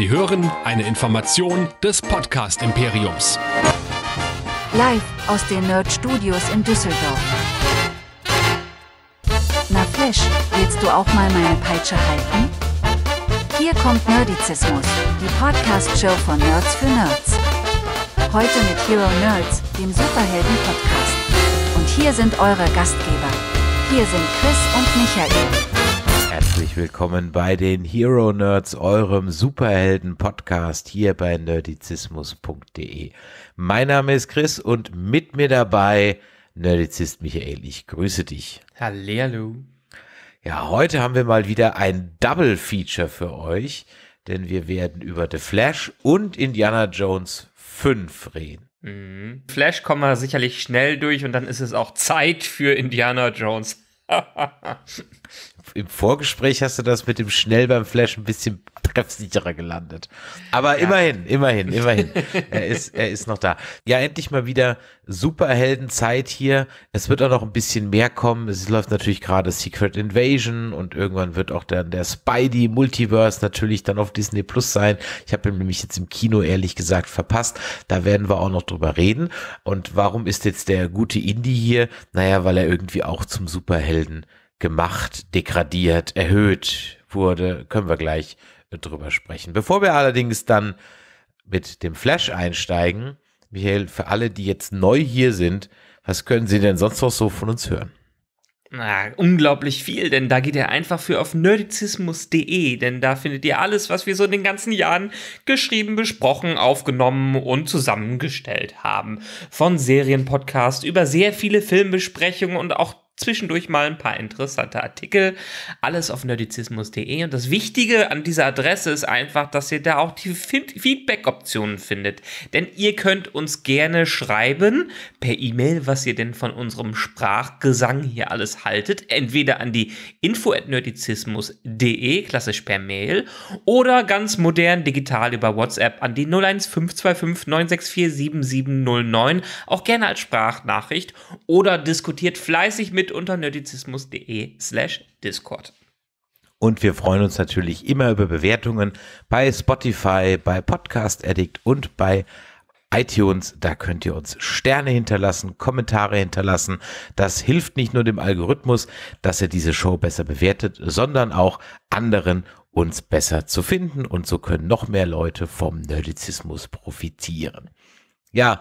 Sie hören eine Information des Podcast Imperiums. Live aus den Nerd Studios in Düsseldorf. Na Flash, willst du auch mal meine Peitsche halten? Hier kommt Nerdizismus, die Podcast-Show von Nerds für Nerds. Heute mit Hero Nerds, dem Superhelden-Podcast. Und hier sind eure Gastgeber. Hier sind Chris und Michael herzlich willkommen bei den Hero Nerds, eurem Superhelden-Podcast hier bei nerdizismus.de. Mein Name ist Chris und mit mir dabei Nerdizist Michael. Ich grüße dich. Hallo. Ja, heute haben wir mal wieder ein Double Feature für euch, denn wir werden über The Flash und Indiana Jones 5 reden. Mhm. Flash kommen wir sicherlich schnell durch und dann ist es auch Zeit für Indiana Jones. im Vorgespräch hast du das mit dem Schnell beim Flash ein bisschen treffsicherer gelandet. Aber ja. immerhin, immerhin, immerhin. er, ist, er ist noch da. Ja, endlich mal wieder Superheldenzeit hier. Es wird auch noch ein bisschen mehr kommen. Es läuft natürlich gerade Secret Invasion und irgendwann wird auch dann der Spidey Multiverse natürlich dann auf Disney Plus sein. Ich habe ihn nämlich jetzt im Kino ehrlich gesagt verpasst. Da werden wir auch noch drüber reden. Und warum ist jetzt der gute Indie hier? Naja, weil er irgendwie auch zum Superhelden gemacht, degradiert, erhöht wurde, können wir gleich äh, drüber sprechen. Bevor wir allerdings dann mit dem Flash einsteigen, Michael, für alle, die jetzt neu hier sind, was können Sie denn sonst noch so von uns hören? Na, unglaublich viel, denn da geht ihr einfach für auf nerdizismus.de, denn da findet ihr alles, was wir so in den ganzen Jahren geschrieben, besprochen, aufgenommen und zusammengestellt haben. Von Serienpodcast über sehr viele Filmbesprechungen und auch zwischendurch mal ein paar interessante Artikel. Alles auf nerdizismus.de. Und das Wichtige an dieser Adresse ist einfach, dass ihr da auch die Feedback-Optionen findet. Denn ihr könnt uns gerne schreiben per E-Mail, was ihr denn von unserem Sprachgesang hier alles haltet. Entweder an die info.nerdizismus.de, klassisch per Mail, oder ganz modern digital über WhatsApp an die 01525 964 7709, auch gerne als Sprachnachricht. Oder diskutiert fleißig mit mit unter nerdizismus.de slash Discord. Und wir freuen uns natürlich immer über Bewertungen bei Spotify, bei Podcast Addict und bei iTunes, da könnt ihr uns Sterne hinterlassen, Kommentare hinterlassen. Das hilft nicht nur dem Algorithmus, dass er diese Show besser bewertet, sondern auch anderen uns besser zu finden und so können noch mehr Leute vom Nerdizismus profitieren. Ja,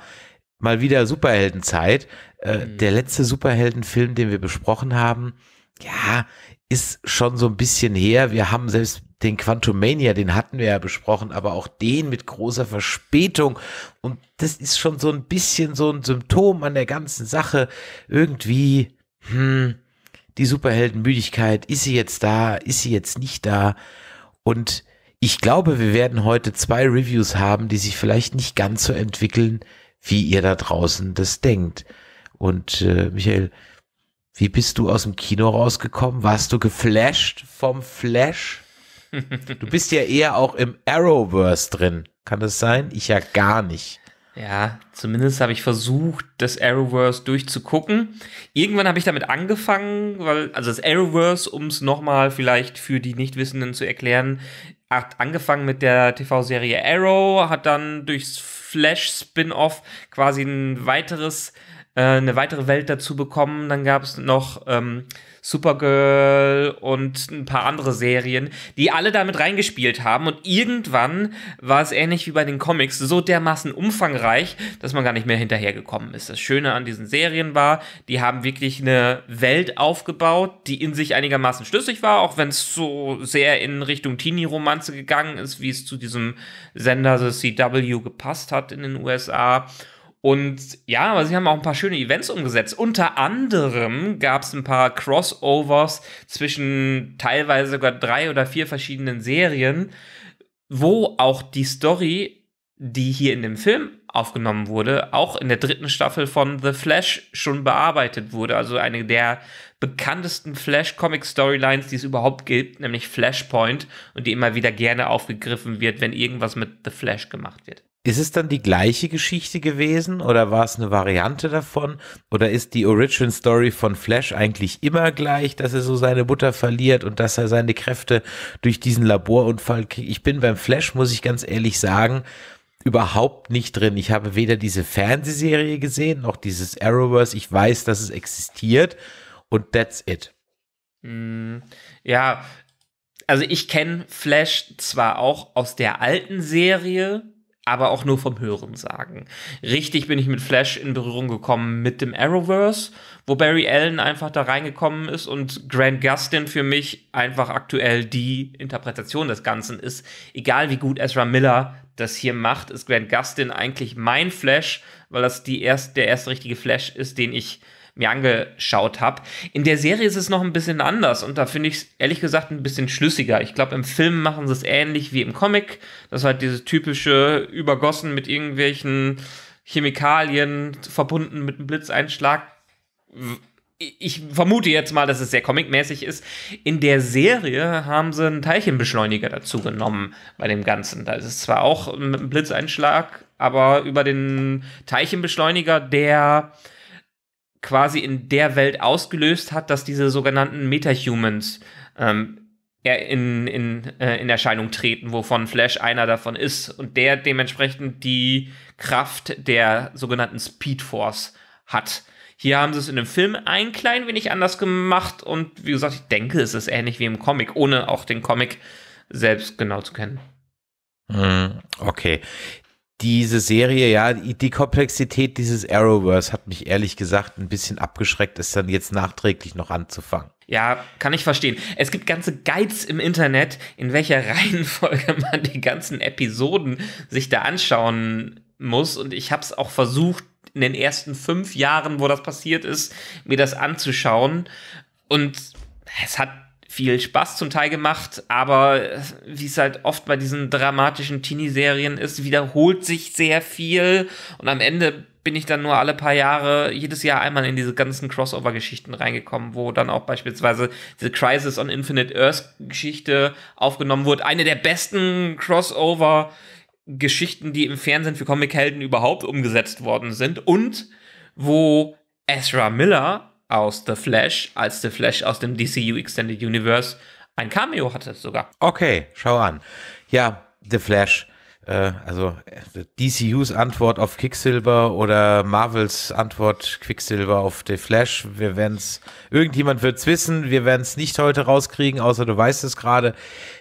mal wieder Superheldenzeit. Äh, mhm. Der letzte Superheldenfilm, den wir besprochen haben, ja, ist schon so ein bisschen her. Wir haben selbst den Quantum Mania, den hatten wir ja besprochen, aber auch den mit großer Verspätung. Und das ist schon so ein bisschen so ein Symptom an der ganzen Sache. Irgendwie, hm, die Superheldenmüdigkeit, ist sie jetzt da, ist sie jetzt nicht da? Und ich glaube, wir werden heute zwei Reviews haben, die sich vielleicht nicht ganz so entwickeln, wie ihr da draußen das denkt. Und äh, Michael, wie bist du aus dem Kino rausgekommen? Warst du geflasht vom Flash? Du bist ja eher auch im Arrowverse drin. Kann das sein? Ich ja gar nicht. Ja, zumindest habe ich versucht, das Arrowverse durchzugucken. Irgendwann habe ich damit angefangen, weil, also das Arrowverse, um es nochmal vielleicht für die Nichtwissenden zu erklären, hat angefangen mit der TV-Serie Arrow, hat dann durchs Flash-Spin-Off, quasi ein weiteres äh, eine weitere Welt dazu bekommen. Dann gab es noch ähm, Supergirl und ein paar andere Serien, die alle damit reingespielt haben. Und irgendwann war es ähnlich wie bei den Comics so dermaßen umfangreich, dass man gar nicht mehr hinterhergekommen ist. Das Schöne an diesen Serien war, die haben wirklich eine Welt aufgebaut, die in sich einigermaßen schlüssig war, auch wenn es so sehr in Richtung Teenie-Romanze gegangen ist, wie es zu diesem Sender The CW gepasst hat in den USA. Und ja, aber sie haben auch ein paar schöne Events umgesetzt. Unter anderem gab es ein paar Crossovers zwischen teilweise sogar drei oder vier verschiedenen Serien, wo auch die Story, die hier in dem Film aufgenommen wurde, auch in der dritten Staffel von The Flash schon bearbeitet wurde. Also eine der bekanntesten Flash-Comic-Storylines, die es überhaupt gibt, nämlich Flashpoint und die immer wieder gerne aufgegriffen wird, wenn irgendwas mit The Flash gemacht wird. Ist es dann die gleiche Geschichte gewesen oder war es eine Variante davon? Oder ist die Origin Story von Flash eigentlich immer gleich, dass er so seine Mutter verliert und dass er seine Kräfte durch diesen Laborunfall kriegt? Ich bin beim Flash, muss ich ganz ehrlich sagen, überhaupt nicht drin. Ich habe weder diese Fernsehserie gesehen, noch dieses Arrowverse. Ich weiß, dass es existiert und that's it. Hm, ja, also ich kenne Flash zwar auch aus der alten Serie, aber auch nur vom Hören sagen. Richtig bin ich mit Flash in Berührung gekommen mit dem Arrowverse, wo Barry Allen einfach da reingekommen ist und Grant Gustin für mich einfach aktuell die Interpretation des Ganzen ist. Egal wie gut Ezra Miller das hier macht, ist Grant Gustin eigentlich mein Flash, weil das die erst, der erste richtige Flash ist, den ich mir angeschaut habe. In der Serie ist es noch ein bisschen anders und da finde ich es ehrlich gesagt ein bisschen schlüssiger. Ich glaube, im Film machen sie es ähnlich wie im Comic. Das war halt dieses typische übergossen mit irgendwelchen Chemikalien verbunden mit einem Blitzeinschlag. Ich vermute jetzt mal, dass es sehr comicmäßig ist. In der Serie haben sie einen Teilchenbeschleuniger dazu genommen bei dem Ganzen. Da ist es zwar auch mit einem Blitzeinschlag, aber über den Teilchenbeschleuniger, der quasi in der Welt ausgelöst hat, dass diese sogenannten Metahumans ähm, in, in, äh, in Erscheinung treten, wovon Flash einer davon ist und der dementsprechend die Kraft der sogenannten Speed Force hat. Hier haben sie es in dem Film ein klein wenig anders gemacht und wie gesagt, ich denke, es ist ähnlich wie im Comic, ohne auch den Comic selbst genau zu kennen. Hm, okay diese Serie, ja, die Komplexität dieses Arrowverse hat mich ehrlich gesagt ein bisschen abgeschreckt, es dann jetzt nachträglich noch anzufangen. Ja, kann ich verstehen. Es gibt ganze Guides im Internet, in welcher Reihenfolge man die ganzen Episoden sich da anschauen muss. Und ich habe es auch versucht, in den ersten fünf Jahren, wo das passiert ist, mir das anzuschauen. Und es hat viel Spaß zum Teil gemacht, aber äh, wie es halt oft bei diesen dramatischen Teenie-Serien ist, wiederholt sich sehr viel und am Ende bin ich dann nur alle paar Jahre, jedes Jahr einmal in diese ganzen Crossover-Geschichten reingekommen, wo dann auch beispielsweise The Crisis on Infinite Earth-Geschichte aufgenommen wurde. Eine der besten Crossover- Geschichten, die im Fernsehen für Comic-Helden überhaupt umgesetzt worden sind und wo Ezra Miller aus The Flash, als The Flash aus dem DCU Extended Universe ein Cameo hatte sogar. Okay, schau an. Ja, The Flash. Äh, also äh, DCUs Antwort auf Quicksilver oder Marvels Antwort Quicksilver auf The Flash. Wir werden es, irgendjemand wird es wissen. Wir werden es nicht heute rauskriegen, außer du weißt es gerade.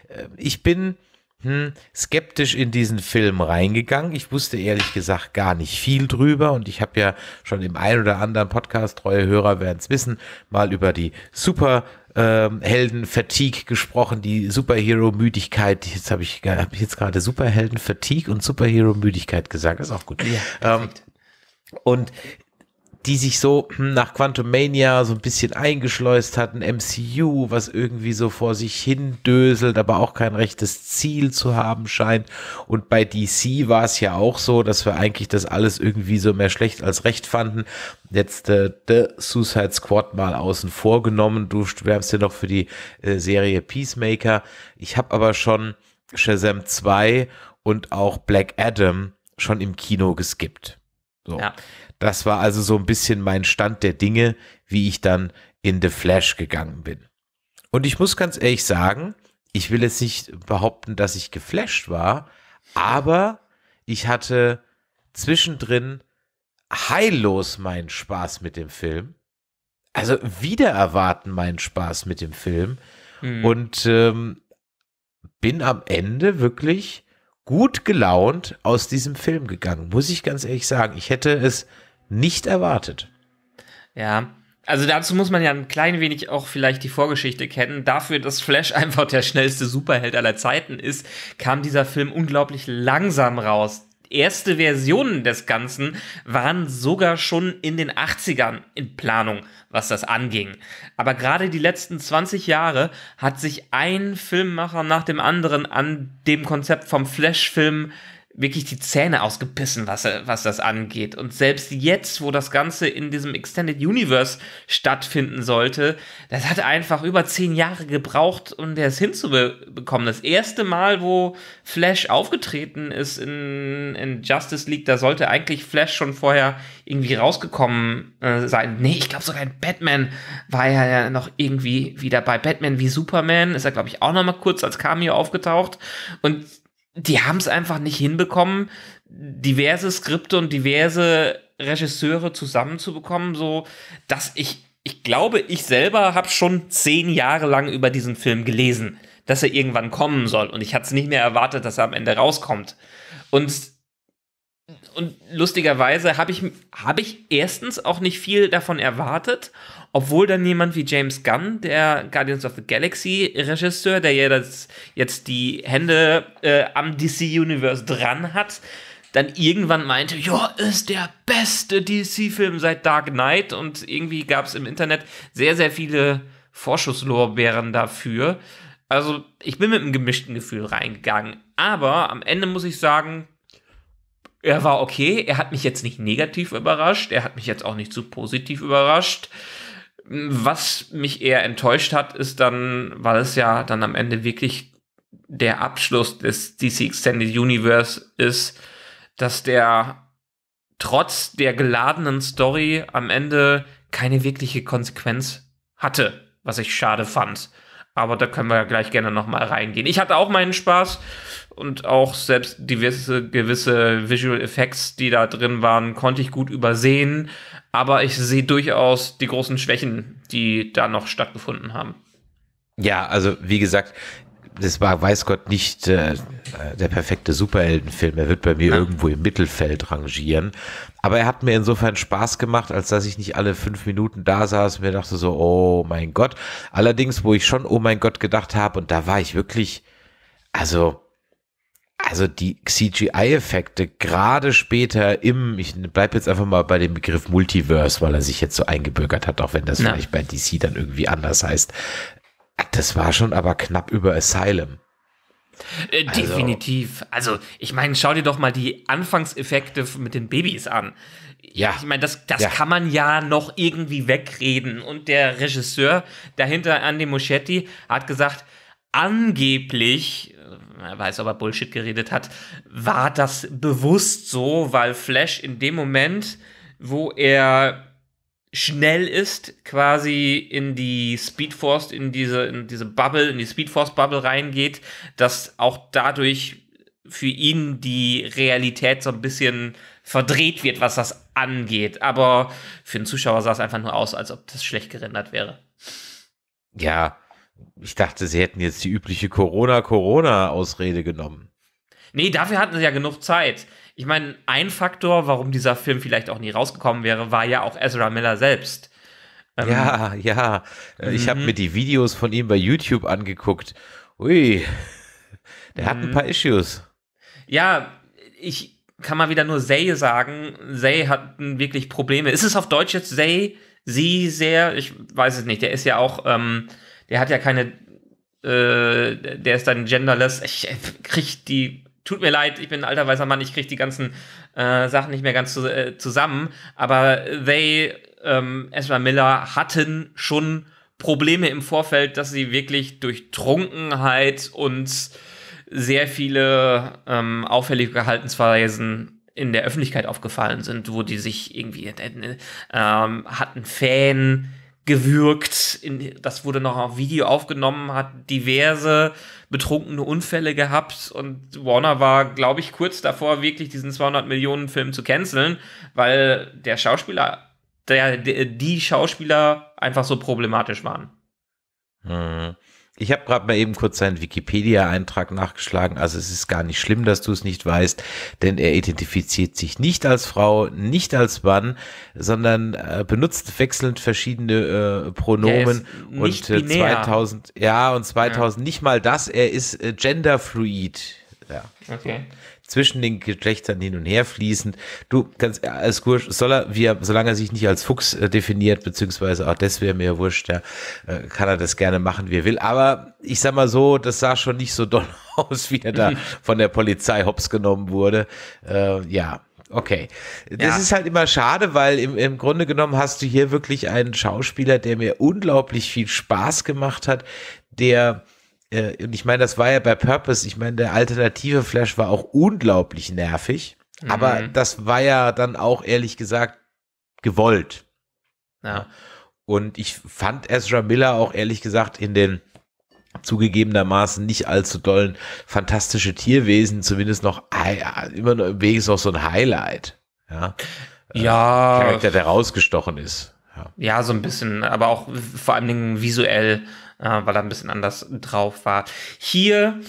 Äh, ich bin hm, skeptisch in diesen Film reingegangen. Ich wusste ehrlich gesagt gar nicht viel drüber und ich habe ja schon im ein oder anderen Podcast, treue Hörer werden es wissen, mal über die Super ähm, Helden-Fatigue gesprochen, die Superhero-Müdigkeit. Jetzt habe ich, hab ich jetzt gerade Superhelden-Fatigue und Superhero-Müdigkeit gesagt. Das ist auch gut. Ja, ähm, und die sich so hm, nach Quantum Mania so ein bisschen eingeschleust hatten, MCU, was irgendwie so vor sich hin döselt, aber auch kein rechtes Ziel zu haben scheint. Und bei DC war es ja auch so, dass wir eigentlich das alles irgendwie so mehr schlecht als recht fanden. Jetzt äh, The Suicide Squad mal außen vor genommen. Du schwärmst ja noch für die äh, Serie Peacemaker. Ich habe aber schon Shazam 2 und auch Black Adam schon im Kino geskippt. So. Ja. Das war also so ein bisschen mein Stand der Dinge, wie ich dann in The Flash gegangen bin. Und ich muss ganz ehrlich sagen, ich will jetzt nicht behaupten, dass ich geflasht war, aber ich hatte zwischendrin heillos meinen Spaß mit dem Film. Also wieder erwarten meinen Spaß mit dem Film. Mhm. Und ähm, bin am Ende wirklich gut gelaunt aus diesem Film gegangen, muss ich ganz ehrlich sagen. Ich hätte es nicht erwartet. Ja, also dazu muss man ja ein klein wenig auch vielleicht die Vorgeschichte kennen. Dafür, dass Flash einfach der schnellste Superheld aller Zeiten ist, kam dieser Film unglaublich langsam raus. Erste Versionen des Ganzen waren sogar schon in den 80ern in Planung, was das anging. Aber gerade die letzten 20 Jahre hat sich ein Filmmacher nach dem anderen an dem Konzept vom Flash-Film äh, wirklich die Zähne ausgebissen, was, was das angeht. Und selbst jetzt, wo das Ganze in diesem Extended Universe stattfinden sollte, das hat einfach über zehn Jahre gebraucht, um das hinzubekommen. Das erste Mal, wo Flash aufgetreten ist in, in Justice League, da sollte eigentlich Flash schon vorher irgendwie rausgekommen äh, sein. Nee, ich glaube sogar in Batman war er ja noch irgendwie wieder bei Batman wie Superman. Ist er, glaube ich, auch noch mal kurz als Cameo aufgetaucht. Und die haben es einfach nicht hinbekommen, diverse Skripte und diverse Regisseure zusammenzubekommen, so dass ich, ich glaube, ich selber habe schon zehn Jahre lang über diesen Film gelesen, dass er irgendwann kommen soll. Und ich hatte es nicht mehr erwartet, dass er am Ende rauskommt. Und und lustigerweise habe ich, hab ich erstens auch nicht viel davon erwartet obwohl dann jemand wie James Gunn, der Guardians of the Galaxy Regisseur, der ja das, jetzt die Hände äh, am DC Universe dran hat, dann irgendwann meinte, ja, ist der beste DC-Film seit Dark Knight. Und irgendwie gab es im Internet sehr, sehr viele Vorschusslorbeeren dafür. Also ich bin mit einem gemischten Gefühl reingegangen. Aber am Ende muss ich sagen, er war okay. Er hat mich jetzt nicht negativ überrascht. Er hat mich jetzt auch nicht zu positiv überrascht. Was mich eher enttäuscht hat, ist dann, weil es ja dann am Ende wirklich der Abschluss des DC Extended Universe ist, dass der trotz der geladenen Story am Ende keine wirkliche Konsequenz hatte, was ich schade fand. Aber da können wir ja gleich gerne nochmal reingehen. Ich hatte auch meinen Spaß und auch selbst gewisse, gewisse Visual Effects, die da drin waren, konnte ich gut übersehen. Aber ich sehe durchaus die großen Schwächen, die da noch stattgefunden haben. Ja, also wie gesagt, das war, weiß Gott, nicht äh, äh, der perfekte Superheldenfilm. Er wird bei mir ja. irgendwo im Mittelfeld rangieren. Aber er hat mir insofern Spaß gemacht, als dass ich nicht alle fünf Minuten da saß und mir dachte so, oh mein Gott. Allerdings, wo ich schon, oh mein Gott, gedacht habe, und da war ich wirklich, also, also die CGI-Effekte gerade später im, ich bleibe jetzt einfach mal bei dem Begriff Multiverse, weil er sich jetzt so eingebürgert hat, auch wenn das ja. vielleicht bei DC dann irgendwie anders heißt, das war schon aber knapp über Asylum. Äh, also Definitiv. Also, ich meine, schau dir doch mal die Anfangseffekte mit den Babys an. Ja. Ich meine, das, das ja. kann man ja noch irgendwie wegreden. Und der Regisseur dahinter, Andy Moschetti, hat gesagt, angeblich, äh, er weiß, ob er Bullshit geredet hat, war das bewusst so, weil Flash in dem Moment, wo er schnell ist, quasi in die Speedforce, in diese, in diese Bubble, in die Speedforce-Bubble reingeht, dass auch dadurch für ihn die Realität so ein bisschen verdreht wird, was das angeht. Aber für den Zuschauer sah es einfach nur aus, als ob das schlecht gerendert wäre. Ja, ich dachte, sie hätten jetzt die übliche Corona-Corona-Ausrede genommen. Nee, dafür hatten sie ja genug Zeit. Ich meine, ein Faktor, warum dieser Film vielleicht auch nie rausgekommen wäre, war ja auch Ezra Miller selbst. Ähm, ja, ja. Äh, mhm. Ich habe mir die Videos von ihm bei YouTube angeguckt. Ui, der mhm. hat ein mhm. paar Issues. Ja, ich kann mal wieder nur Zay sagen. Zay hat wirklich Probleme. Ist es auf Deutsch jetzt Zay? Sie sehr? Ich weiß es nicht. Der ist ja auch, ähm, der hat ja keine, äh, der ist dann genderless. Ich äh, kriege die tut mir leid, ich bin ein alter weißer Mann, ich kriege die ganzen äh, Sachen nicht mehr ganz zu, äh, zusammen. Aber they, ähm, Ezra Miller, hatten schon Probleme im Vorfeld, dass sie wirklich durch Trunkenheit und sehr viele ähm, auffällige Verhaltensweisen in der Öffentlichkeit aufgefallen sind, wo die sich irgendwie ähm, hatten Fan gewürgt, in, das wurde noch auf Video aufgenommen, hat diverse betrunkene Unfälle gehabt und Warner war, glaube ich, kurz davor, wirklich diesen 200 Millionen Film zu canceln, weil der Schauspieler, der, die Schauspieler einfach so problematisch waren. Mhm. Ich habe gerade mal eben kurz seinen Wikipedia-Eintrag nachgeschlagen. Also es ist gar nicht schlimm, dass du es nicht weißt, denn er identifiziert sich nicht als Frau, nicht als Mann, sondern äh, benutzt wechselnd verschiedene äh, Pronomen und äh, 2000, ja und 2000 ja. nicht mal das. Er ist äh, genderfluid. Ja. Okay zwischen den Geschlechtern hin und her fließend. Du, kannst als Gursch, soll er, wie er, solange er sich nicht als Fuchs äh, definiert, beziehungsweise auch das wäre mir wurscht, ja, äh, kann er das gerne machen, wie er will. Aber ich sag mal so, das sah schon nicht so doll aus, wie er da mhm. von der Polizei hops genommen wurde. Äh, ja, okay. Das ja. ist halt immer schade, weil im, im Grunde genommen hast du hier wirklich einen Schauspieler, der mir unglaublich viel Spaß gemacht hat, der äh, und ich meine, das war ja bei Purpose, ich meine, der alternative Flash war auch unglaublich nervig, mhm. aber das war ja dann auch ehrlich gesagt gewollt. Ja. Und ich fand Ezra Miller auch ehrlich gesagt in den zugegebenermaßen nicht allzu dollen fantastische Tierwesen zumindest noch immer noch im Weg noch so ein Highlight. Ja. Äh, ja. Charakter, der rausgestochen ist. Ja. ja, so ein bisschen, aber auch vor allen Dingen visuell äh, weil er ein bisschen anders drauf war. Hier,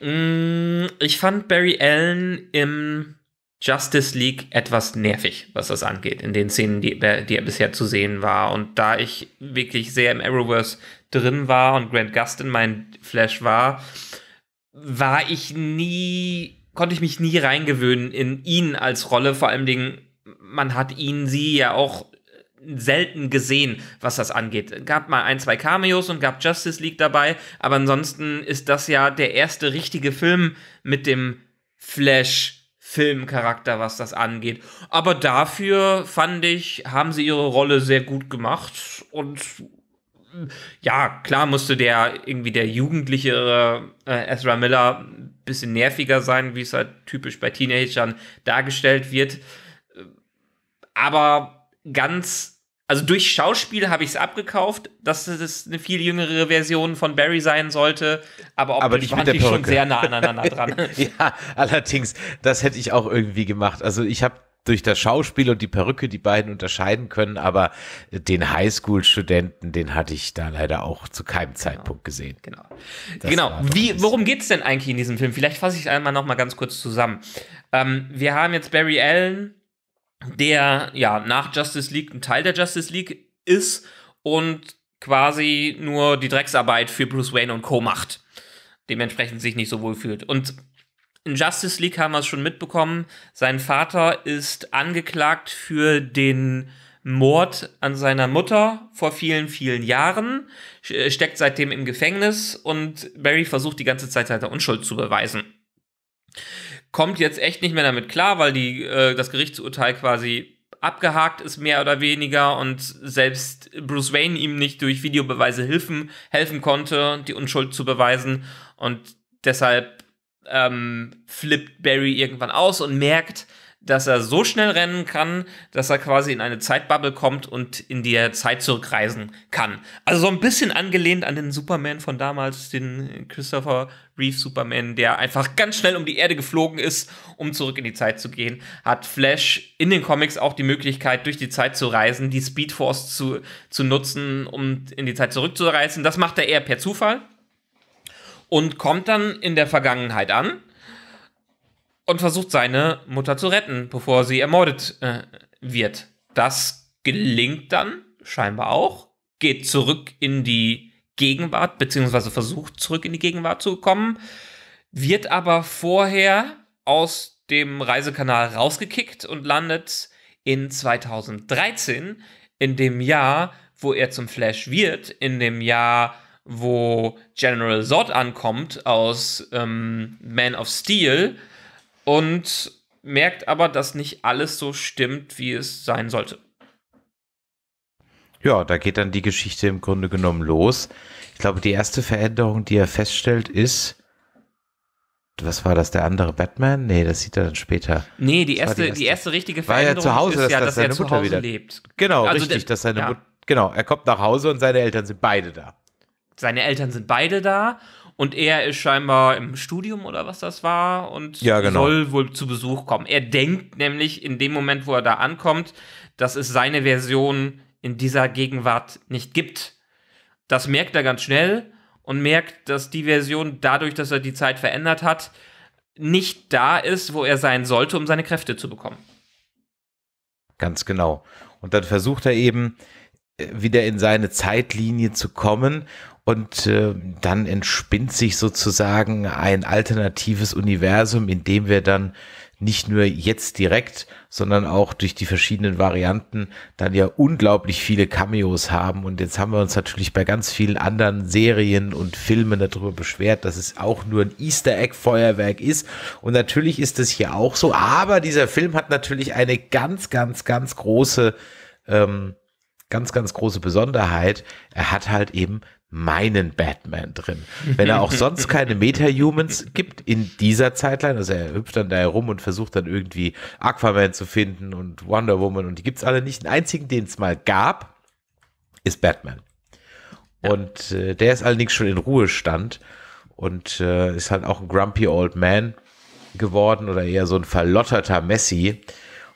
mh, mm, ich fand Barry Allen im Justice League etwas nervig, was das angeht, in den Szenen, die, äh, die er bisher zu sehen war. Und da ich wirklich sehr im Arrowverse drin war und Grant Gustin mein Flash war, war ich nie, konnte ich mich nie reingewöhnen in ihn als Rolle. Vor allem Dingen, man hat ihn, sie ja auch selten gesehen, was das angeht. Gab mal ein, zwei Cameos und gab Justice League dabei, aber ansonsten ist das ja der erste richtige Film mit dem Flash. Filmcharakter, was das angeht. Aber dafür fand ich, haben sie ihre Rolle sehr gut gemacht und ja, klar musste der irgendwie der jugendliche äh, Ezra Miller ein bisschen nerviger sein, wie es halt typisch bei Teenagern dargestellt wird. Aber ganz also durch Schauspiel habe ich es abgekauft, dass es eine viel jüngere Version von Barry sein sollte, aber optisch aber fand ich schon sehr nah aneinander dran. ja, allerdings, das hätte ich auch irgendwie gemacht. Also ich habe durch das Schauspiel und die Perücke die beiden unterscheiden können, aber den Highschool-Studenten, den hatte ich da leider auch zu keinem genau. Zeitpunkt gesehen. Genau. Das genau. Wie, worum geht's denn eigentlich in diesem Film? Vielleicht fasse ich es einmal nochmal ganz kurz zusammen. Ähm, wir haben jetzt Barry Allen, der ja nach Justice League ein Teil der Justice League ist und quasi nur die Drecksarbeit für Bruce Wayne und Co. macht. Dementsprechend sich nicht so wohl fühlt. Und in Justice League haben wir es schon mitbekommen. Sein Vater ist angeklagt für den Mord an seiner Mutter vor vielen, vielen Jahren, äh, steckt seitdem im Gefängnis und Barry versucht die ganze Zeit seine Unschuld zu beweisen kommt jetzt echt nicht mehr damit klar, weil die, äh, das Gerichtsurteil quasi abgehakt ist, mehr oder weniger, und selbst Bruce Wayne ihm nicht durch Videobeweise helfen, helfen konnte, die Unschuld zu beweisen. Und deshalb ähm, flippt Barry irgendwann aus und merkt, dass er so schnell rennen kann, dass er quasi in eine Zeitbubble kommt und in die Zeit zurückreisen kann. Also so ein bisschen angelehnt an den Superman von damals, den Christopher Reeve Superman, der einfach ganz schnell um die Erde geflogen ist, um zurück in die Zeit zu gehen, hat Flash in den Comics auch die Möglichkeit, durch die Zeit zu reisen, die Speedforce zu, zu nutzen, um in die Zeit zurückzureisen. Das macht er eher per Zufall und kommt dann in der Vergangenheit an und versucht seine Mutter zu retten, bevor sie ermordet äh, wird. Das gelingt dann scheinbar auch, geht zurück in die Gegenwart, beziehungsweise versucht zurück in die Gegenwart zu kommen, wird aber vorher aus dem Reisekanal rausgekickt und landet in 2013, in dem Jahr, wo er zum Flash wird, in dem Jahr, wo General Zod ankommt aus ähm, Man of Steel, und merkt aber, dass nicht alles so stimmt, wie es sein sollte. Ja, da geht dann die Geschichte im Grunde genommen los. Ich glaube, die erste Veränderung, die er feststellt, ist, was war das, der andere Batman? Nee, das sieht er dann später. Nee, die, erste die, erste, die, erste. richtige Veränderung war ja zu Hause, ist dass, ja, dass, dass seine er zu Mutter Hause wieder lebt. Genau, also richtig, dass seine ja. Mutter, genau, er kommt nach Hause und seine Eltern sind beide da. Seine Eltern sind beide da und er ist scheinbar im Studium oder was das war und ja, genau. soll wohl zu Besuch kommen. Er denkt nämlich in dem Moment, wo er da ankommt, dass es seine Version in dieser Gegenwart nicht gibt. Das merkt er ganz schnell und merkt, dass die Version dadurch, dass er die Zeit verändert hat, nicht da ist, wo er sein sollte, um seine Kräfte zu bekommen. Ganz genau. Und dann versucht er eben äh, wieder in seine Zeitlinie zu kommen und äh, dann entspinnt sich sozusagen ein alternatives Universum, in dem wir dann nicht nur jetzt direkt, sondern auch durch die verschiedenen Varianten dann ja unglaublich viele Cameos haben. Und jetzt haben wir uns natürlich bei ganz vielen anderen Serien und Filmen darüber beschwert, dass es auch nur ein Easter Egg Feuerwerk ist. Und natürlich ist das hier auch so. Aber dieser Film hat natürlich eine ganz, ganz, ganz große, ähm, ganz, ganz große Besonderheit. Er hat halt eben meinen Batman drin. Wenn er auch sonst keine Meta-Humans gibt in dieser Zeitline, also er hüpft dann da herum und versucht dann irgendwie Aquaman zu finden und Wonder Woman und die gibt es alle nicht. Den einzigen, den es mal gab, ist Batman. Ja. Und äh, der ist allerdings schon in Ruhestand und äh, ist halt auch ein grumpy old man geworden oder eher so ein verlotterter Messi.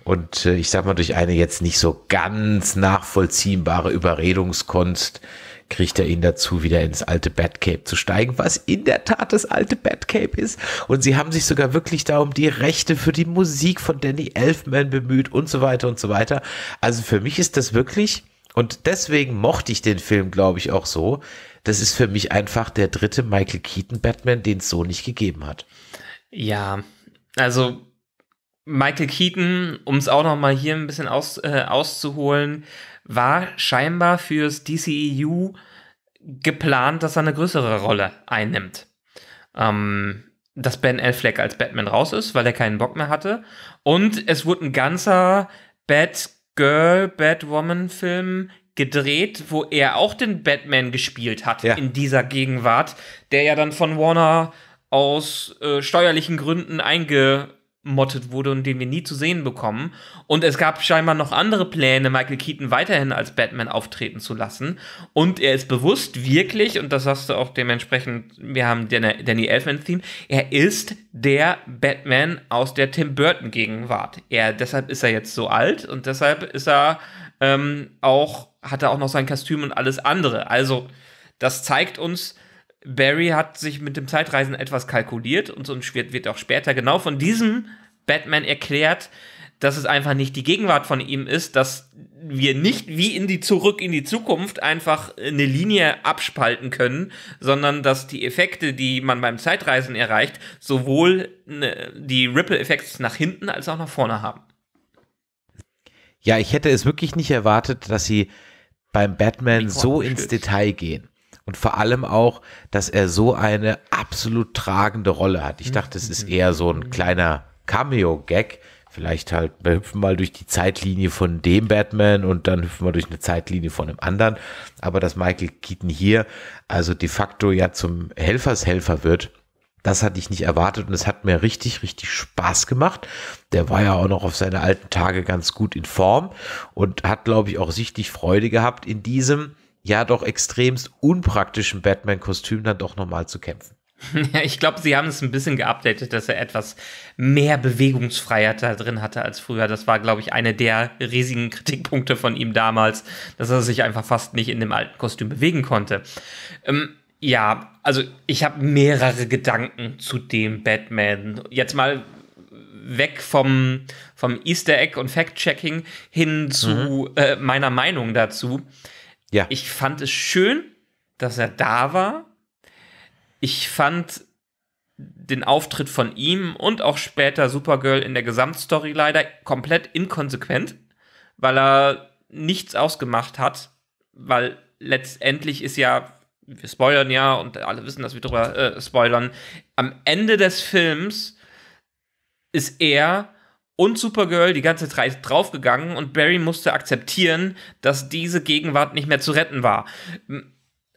Und äh, ich sag mal, durch eine jetzt nicht so ganz nachvollziehbare Überredungskunst kriegt er ihn dazu, wieder ins alte Batcape zu steigen, was in der Tat das alte Batcape ist. Und sie haben sich sogar wirklich darum die Rechte für die Musik von Danny Elfman bemüht und so weiter und so weiter. Also für mich ist das wirklich, und deswegen mochte ich den Film, glaube ich, auch so. Das ist für mich einfach der dritte Michael Keaton Batman, den es so nicht gegeben hat. Ja, also Michael Keaton, um es auch noch mal hier ein bisschen aus, äh, auszuholen, war scheinbar fürs DCEU geplant, dass er eine größere Rolle einnimmt. Ähm, dass Ben Affleck als Batman raus ist, weil er keinen Bock mehr hatte. Und es wurde ein ganzer Batgirl, Batwoman-Film gedreht, wo er auch den Batman gespielt hat ja. in dieser Gegenwart, der ja dann von Warner aus äh, steuerlichen Gründen einge gemottet wurde und den wir nie zu sehen bekommen. Und es gab scheinbar noch andere Pläne, Michael Keaton weiterhin als Batman auftreten zu lassen. Und er ist bewusst wirklich, und das hast du auch dementsprechend, wir haben Danny Elfman-Theme, er ist der Batman aus der Tim Burton-Gegenwart. Er, deshalb ist er jetzt so alt und deshalb ist er ähm, auch, hat er auch noch sein Kostüm und alles andere. Also, das zeigt uns, Barry hat sich mit dem Zeitreisen etwas kalkuliert und uns wird, wird auch später genau von diesem Batman erklärt, dass es einfach nicht die Gegenwart von ihm ist, dass wir nicht wie in die zurück in die Zukunft einfach eine Linie abspalten können, sondern dass die Effekte, die man beim Zeitreisen erreicht, sowohl ne, die Ripple-Effekte nach hinten als auch nach vorne haben. Ja, ich hätte es wirklich nicht erwartet, dass sie beim Batman so ins Detail gehen und vor allem auch, dass er so eine absolut tragende Rolle hat. Ich dachte, es ist mhm. eher so ein mhm. kleiner Cameo-Gag. Vielleicht halt, wir hüpfen mal durch die Zeitlinie von dem Batman und dann hüpfen wir durch eine Zeitlinie von einem anderen. Aber dass Michael Keaton hier also de facto ja zum Helfershelfer wird, das hatte ich nicht erwartet und es hat mir richtig, richtig Spaß gemacht. Der war ja auch noch auf seine alten Tage ganz gut in Form und hat, glaube ich, auch sichtlich Freude gehabt in diesem ja doch extremst unpraktischen Batman-Kostüm dann doch nochmal zu kämpfen. Ja, ich glaube, sie haben es ein bisschen geupdatet, dass er etwas mehr Bewegungsfreiheit da drin hatte als früher. Das war, glaube ich, einer der riesigen Kritikpunkte von ihm damals, dass er sich einfach fast nicht in dem alten Kostüm bewegen konnte. Ähm, ja, also ich habe mehrere Gedanken zu dem Batman. Jetzt mal weg vom, vom Easter Egg und Fact-Checking hin zu mhm. äh, meiner Meinung dazu. Ja. Ich fand es schön, dass er da war. Ich fand den Auftritt von ihm und auch später Supergirl in der Gesamtstory leider komplett inkonsequent, weil er nichts ausgemacht hat, weil letztendlich ist ja, wir spoilern ja und alle wissen, dass wir drüber äh, spoilern, am Ende des Films ist er und Supergirl die ganze Zeit draufgegangen und Barry musste akzeptieren, dass diese Gegenwart nicht mehr zu retten war.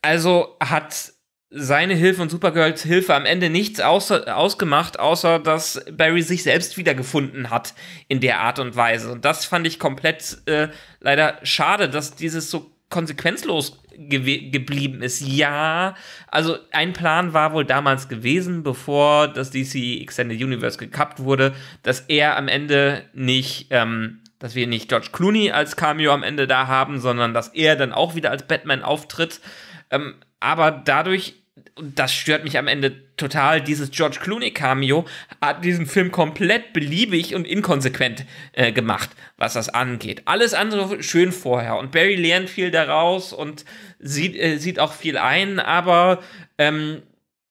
Also hat seine Hilfe und Supergirls Hilfe am Ende nichts außer, ausgemacht, außer dass Barry sich selbst wiedergefunden hat in der Art und Weise. Und das fand ich komplett äh, leider schade, dass dieses so konsequenzlos ge geblieben ist. Ja, also ein Plan war wohl damals gewesen, bevor das DC Extended Universe gekappt wurde, dass er am Ende nicht, ähm, dass wir nicht George Clooney als Cameo am Ende da haben, sondern dass er dann auch wieder als Batman auftritt. Ähm, aber dadurch und das stört mich am Ende total, dieses George Clooney-Cameo hat diesen Film komplett beliebig und inkonsequent äh, gemacht, was das angeht. Alles andere schön vorher. Und Barry lernt viel daraus und sieht, äh, sieht auch viel ein, aber ähm,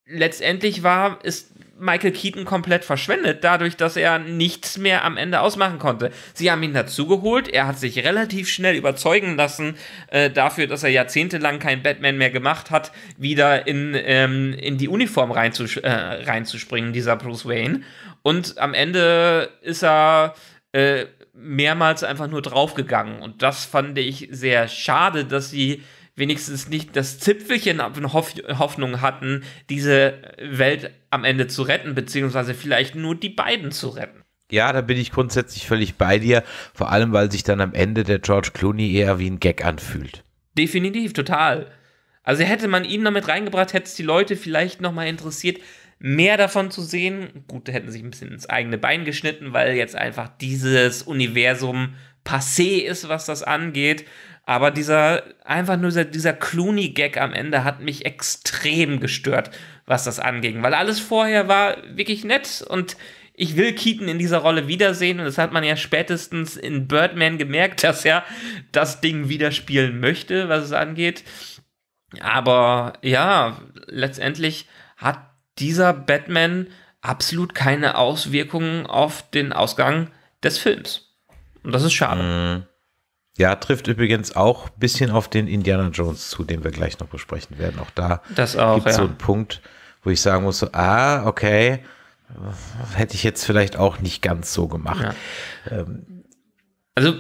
letztendlich war, ist Michael Keaton komplett verschwendet, dadurch, dass er nichts mehr am Ende ausmachen konnte. Sie haben ihn dazugeholt, er hat sich relativ schnell überzeugen lassen äh, dafür, dass er jahrzehntelang kein Batman mehr gemacht hat, wieder in, ähm, in die Uniform reinzusch äh, reinzuspringen, dieser Bruce Wayne. Und am Ende ist er... Äh, mehrmals einfach nur draufgegangen. Und das fand ich sehr schade, dass sie wenigstens nicht das Zipfelchen Hoff Hoffnung hatten, diese Welt am Ende zu retten, beziehungsweise vielleicht nur die beiden zu retten. Ja, da bin ich grundsätzlich völlig bei dir, vor allem weil sich dann am Ende der George Clooney eher wie ein Gag anfühlt. Definitiv, total. Also hätte man ihn damit reingebracht, hätte es die Leute vielleicht nochmal interessiert, mehr davon zu sehen. Gut, hätten sich ein bisschen ins eigene Bein geschnitten, weil jetzt einfach dieses Universum passé ist, was das angeht. Aber dieser, einfach nur dieser, Clooney-Gag am Ende hat mich extrem gestört, was das anging. Weil alles vorher war wirklich nett und ich will Keaton in dieser Rolle wiedersehen und das hat man ja spätestens in Birdman gemerkt, dass er das Ding wieder spielen möchte, was es angeht. Aber ja, letztendlich hat dieser Batman absolut keine Auswirkungen auf den Ausgang des Films. Und das ist schade. Mhm. Ja, trifft übrigens auch ein bisschen auf den Indiana Jones zu, den wir gleich noch besprechen werden. Auch da gibt es ja. so einen Punkt, wo ich sagen muss, so, ah, okay, hätte ich jetzt vielleicht auch nicht ganz so gemacht. Ja. Ähm, also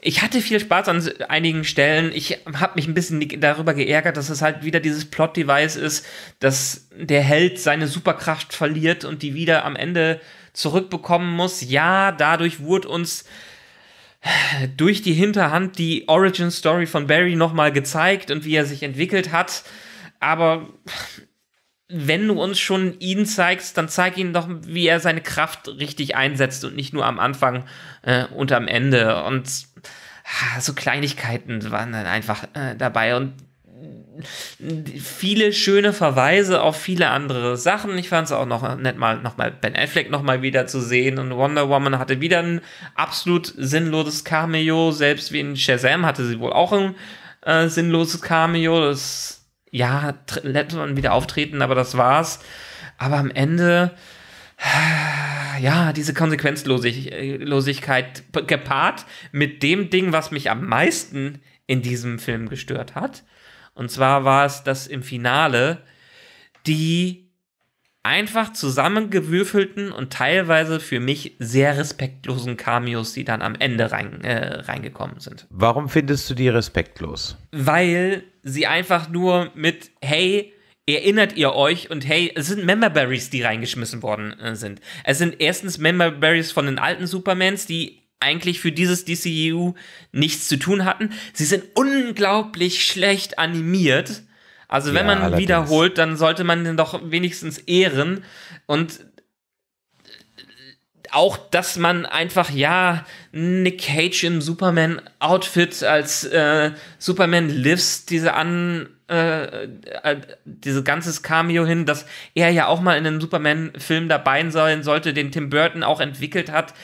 ich hatte viel Spaß an einigen Stellen. Ich habe mich ein bisschen darüber geärgert, dass es halt wieder dieses Plot-Device ist, dass der Held seine Superkraft verliert und die wieder am Ende zurückbekommen muss. Ja, dadurch wurde uns durch die Hinterhand die Origin Story von Barry nochmal gezeigt und wie er sich entwickelt hat. Aber wenn du uns schon ihn zeigst, dann zeig ihn doch, wie er seine Kraft richtig einsetzt und nicht nur am Anfang äh, und am Ende. Und ah, so Kleinigkeiten waren dann einfach äh, dabei. Und viele schöne Verweise auf viele andere Sachen. Ich fand es auch noch nett mal nochmal Ben Affleck nochmal wieder zu sehen und Wonder Woman hatte wieder ein absolut sinnloses Cameo. Selbst wie in Shazam hatte sie wohl auch ein äh, sinnloses Cameo. Das ja lässt man wieder auftreten, aber das war's. Aber am Ende ja, diese Konsequenzlosigkeit gepaart mit dem Ding, was mich am meisten in diesem Film gestört hat, und zwar war es, dass im Finale die einfach zusammengewürfelten und teilweise für mich sehr respektlosen Cameos, die dann am Ende rein, äh, reingekommen sind. Warum findest du die respektlos? Weil sie einfach nur mit, hey, erinnert ihr euch und hey, es sind Memberberries, die reingeschmissen worden äh, sind. Es sind erstens Memberberries von den alten Supermans, die eigentlich für dieses DCU e nichts zu tun hatten. Sie sind unglaublich schlecht animiert. Also wenn ja, man allerdings. wiederholt, dann sollte man den doch wenigstens ehren und auch, dass man einfach, ja, Nick Cage im Superman-Outfit als äh, Superman Lives diese an, äh, äh, dieses ganzes Cameo hin, dass er ja auch mal in einem Superman-Film dabei sein sollte, den Tim Burton auch entwickelt hat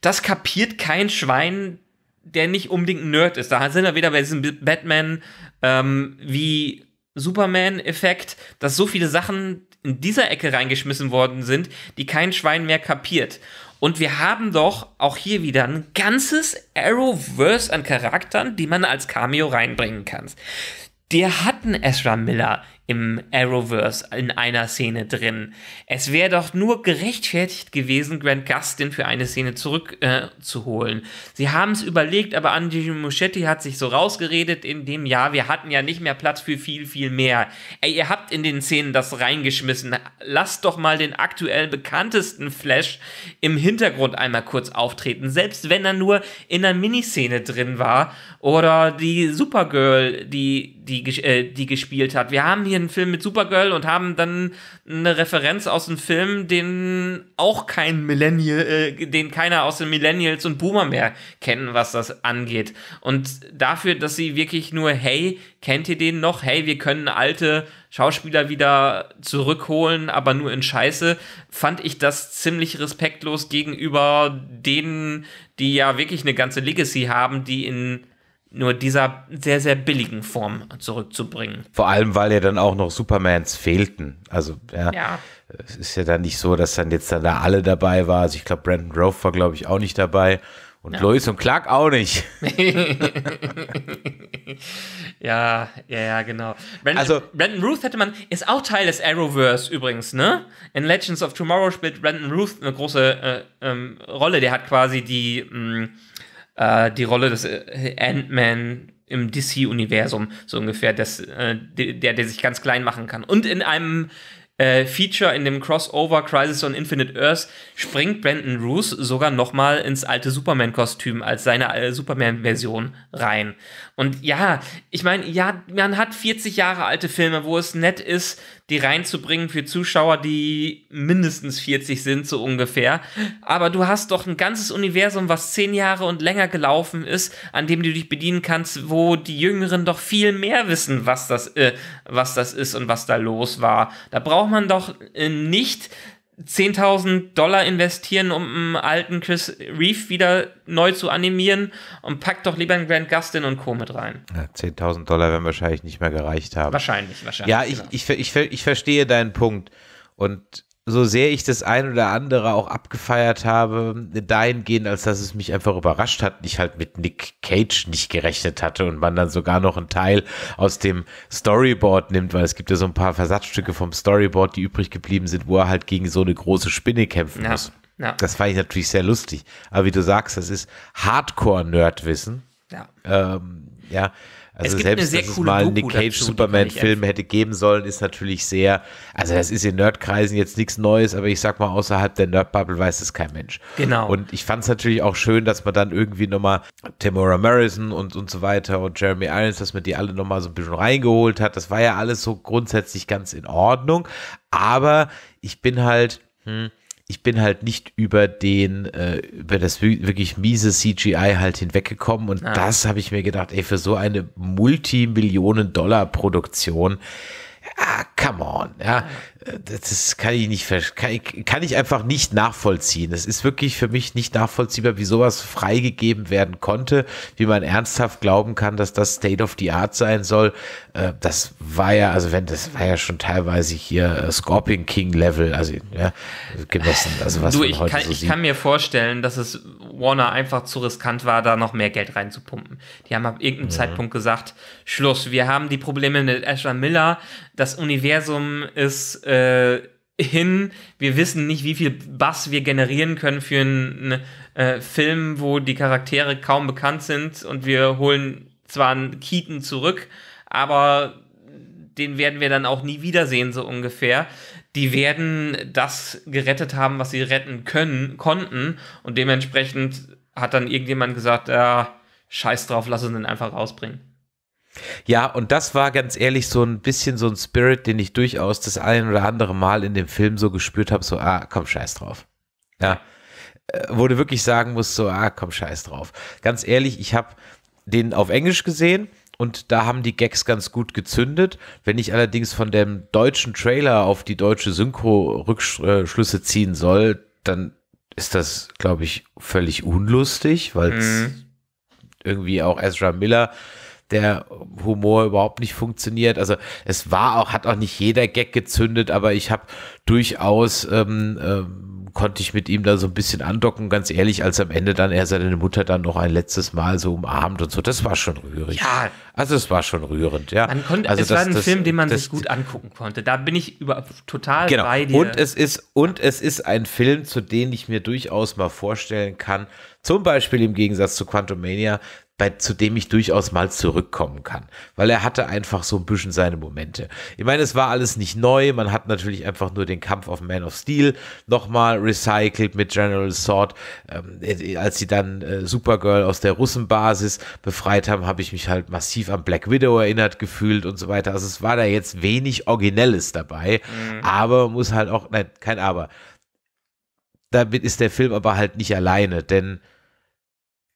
das kapiert kein Schwein, der nicht unbedingt ein Nerd ist. Da sind wir wieder bei diesem Batman ähm, wie Superman-Effekt, dass so viele Sachen in dieser Ecke reingeschmissen worden sind, die kein Schwein mehr kapiert. Und wir haben doch auch hier wieder ein ganzes Arrowverse an Charakteren, die man als Cameo reinbringen kann. Der hat einen Ezra Miller im Arrowverse in einer Szene drin. Es wäre doch nur gerechtfertigt gewesen, Grant Gustin für eine Szene zurückzuholen. Äh, Sie haben es überlegt, aber Angie Muschetti hat sich so rausgeredet in dem Jahr, wir hatten ja nicht mehr Platz für viel, viel mehr. Ey, ihr habt in den Szenen das reingeschmissen. Lasst doch mal den aktuell bekanntesten Flash im Hintergrund einmal kurz auftreten, selbst wenn er nur in einer Miniszene drin war oder die Supergirl, die, die, äh, die gespielt hat. Wir haben hier einen Film mit Supergirl und haben dann eine Referenz aus einem Film, den auch kein Millennial, äh, den keiner aus den Millennials und Boomer mehr kennen, was das angeht. Und dafür, dass sie wirklich nur, hey, kennt ihr den noch? Hey, wir können alte Schauspieler wieder zurückholen, aber nur in Scheiße, fand ich das ziemlich respektlos gegenüber denen, die ja wirklich eine ganze Legacy haben, die in nur dieser sehr, sehr billigen Form zurückzubringen. Vor allem, weil ja dann auch noch Supermans fehlten. Also, ja, ja. es ist ja dann nicht so, dass dann jetzt dann da alle dabei waren. Also ich glaube, Brandon Rove war, glaube ich, auch nicht dabei. Und ja. Lois und Clark auch nicht. ja, ja, ja, genau. Brandon, also, Brandon Ruth hätte man, ist auch Teil des Arrowverse übrigens, ne? In Legends of Tomorrow spielt Brandon Ruth eine große äh, ähm, Rolle. Der hat quasi die, mh, mm, äh, die Rolle des äh, Ant-Man im DC-Universum, so ungefähr, des, äh, der, der sich ganz klein machen kann. Und in einem äh, Feature in dem Crossover Crisis on Infinite Earth springt Brandon Roos sogar nochmal ins alte Superman-Kostüm als seine äh, Superman-Version rein. Und ja, ich meine, ja, man hat 40 Jahre alte Filme, wo es nett ist, die reinzubringen für Zuschauer, die mindestens 40 sind, so ungefähr. Aber du hast doch ein ganzes Universum, was 10 Jahre und länger gelaufen ist, an dem du dich bedienen kannst, wo die Jüngeren doch viel mehr wissen, was das, äh, was das ist und was da los war. Da braucht man doch äh, nicht 10.000 Dollar investieren, um einen alten Chris Reeve wieder neu zu animieren und packt doch lieber einen Grant Gustin und Co. mit rein. Ja, 10.000 Dollar werden wahrscheinlich nicht mehr gereicht haben. Wahrscheinlich, wahrscheinlich. Ja, ich, genau. ich, ich, ich, ich verstehe deinen Punkt. Und so sehr ich das ein oder andere auch abgefeiert habe, dahingehend, als dass es mich einfach überrascht hat, ich halt mit Nick Cage nicht gerechnet hatte und man dann sogar noch einen Teil aus dem Storyboard nimmt, weil es gibt ja so ein paar Versatzstücke vom Storyboard, die übrig geblieben sind, wo er halt gegen so eine große Spinne kämpfen ja, muss. Ja. Das fand ich natürlich sehr lustig. Aber wie du sagst, das ist Hardcore-Nerdwissen. Ja. Ähm, ja also es selbst, dass es mal einen Nick Cage Superman-Film hätte geben sollen, ist natürlich sehr, also das ist in Nerdkreisen jetzt nichts Neues, aber ich sag mal, außerhalb der Nerdbubble weiß es kein Mensch. Genau. Und ich fand es natürlich auch schön, dass man dann irgendwie nochmal Tamora Morrison und, und so weiter und Jeremy Irons, dass man die alle nochmal so ein bisschen reingeholt hat. Das war ja alles so grundsätzlich ganz in Ordnung. Aber ich bin halt, hm, ich bin halt nicht über den, äh, über das wirklich miese CGI halt hinweggekommen. Und ah. das habe ich mir gedacht, ey, für so eine Multimillionen-Dollar-Produktion, ah, come on, ja das kann ich nicht, kann ich, kann ich einfach nicht nachvollziehen. Es ist wirklich für mich nicht nachvollziehbar, wie sowas freigegeben werden konnte, wie man ernsthaft glauben kann, dass das State of the Art sein soll. Äh, das war ja, also wenn, das war ja schon teilweise hier äh, Scorpion King Level, also ja, gemessen, also was du, ich heute kann, so Ich kann mir vorstellen, dass es Warner einfach zu riskant war, da noch mehr Geld reinzupumpen. Die haben ab irgendeinem mhm. Zeitpunkt gesagt, Schluss, wir haben die Probleme mit Asher Miller, das Universum ist äh, hin, wir wissen nicht, wie viel Bass wir generieren können für einen äh, Film, wo die Charaktere kaum bekannt sind und wir holen zwar einen Keaton zurück, aber den werden wir dann auch nie wiedersehen, so ungefähr. Die werden das gerettet haben, was sie retten können, konnten. Und dementsprechend hat dann irgendjemand gesagt, äh, scheiß drauf, lass uns den einfach rausbringen. Ja, und das war ganz ehrlich so ein bisschen so ein Spirit, den ich durchaus das ein oder andere Mal in dem Film so gespürt habe, so, ah, komm, scheiß drauf. Ja, äh, wo du wirklich sagen musst, so, ah, komm, scheiß drauf. Ganz ehrlich, ich habe den auf Englisch gesehen und da haben die Gags ganz gut gezündet. Wenn ich allerdings von dem deutschen Trailer auf die deutsche Synchro Rückschlüsse ziehen soll, dann ist das, glaube ich, völlig unlustig, weil es mhm. irgendwie auch Ezra Miller der Humor überhaupt nicht funktioniert. Also es war auch, hat auch nicht jeder Gag gezündet, aber ich habe durchaus ähm, ähm, konnte ich mit ihm da so ein bisschen andocken, ganz ehrlich, als am Ende dann er seine Mutter dann noch ein letztes Mal so umarmt und so, das war schon rührend. Ja. Also es war schon rührend, ja. Man konnte, also es das, war ein das, Film, den man das, sich gut angucken konnte. Da bin ich über, total genau. bei dir. Und es ist, und es ist ein Film, zu dem ich mir durchaus mal vorstellen kann, zum Beispiel im Gegensatz zu Quantum Mania, bei, zu dem ich durchaus mal zurückkommen kann, weil er hatte einfach so ein bisschen seine Momente. Ich meine, es war alles nicht neu, man hat natürlich einfach nur den Kampf auf Man of Steel nochmal recycelt mit General Sword. Ähm, äh, als sie dann äh, Supergirl aus der Russenbasis befreit haben, habe ich mich halt massiv an Black Widow erinnert gefühlt und so weiter. Also es war da jetzt wenig Originelles dabei, mhm. aber muss halt auch, nein, kein Aber damit ist der Film aber halt nicht alleine, denn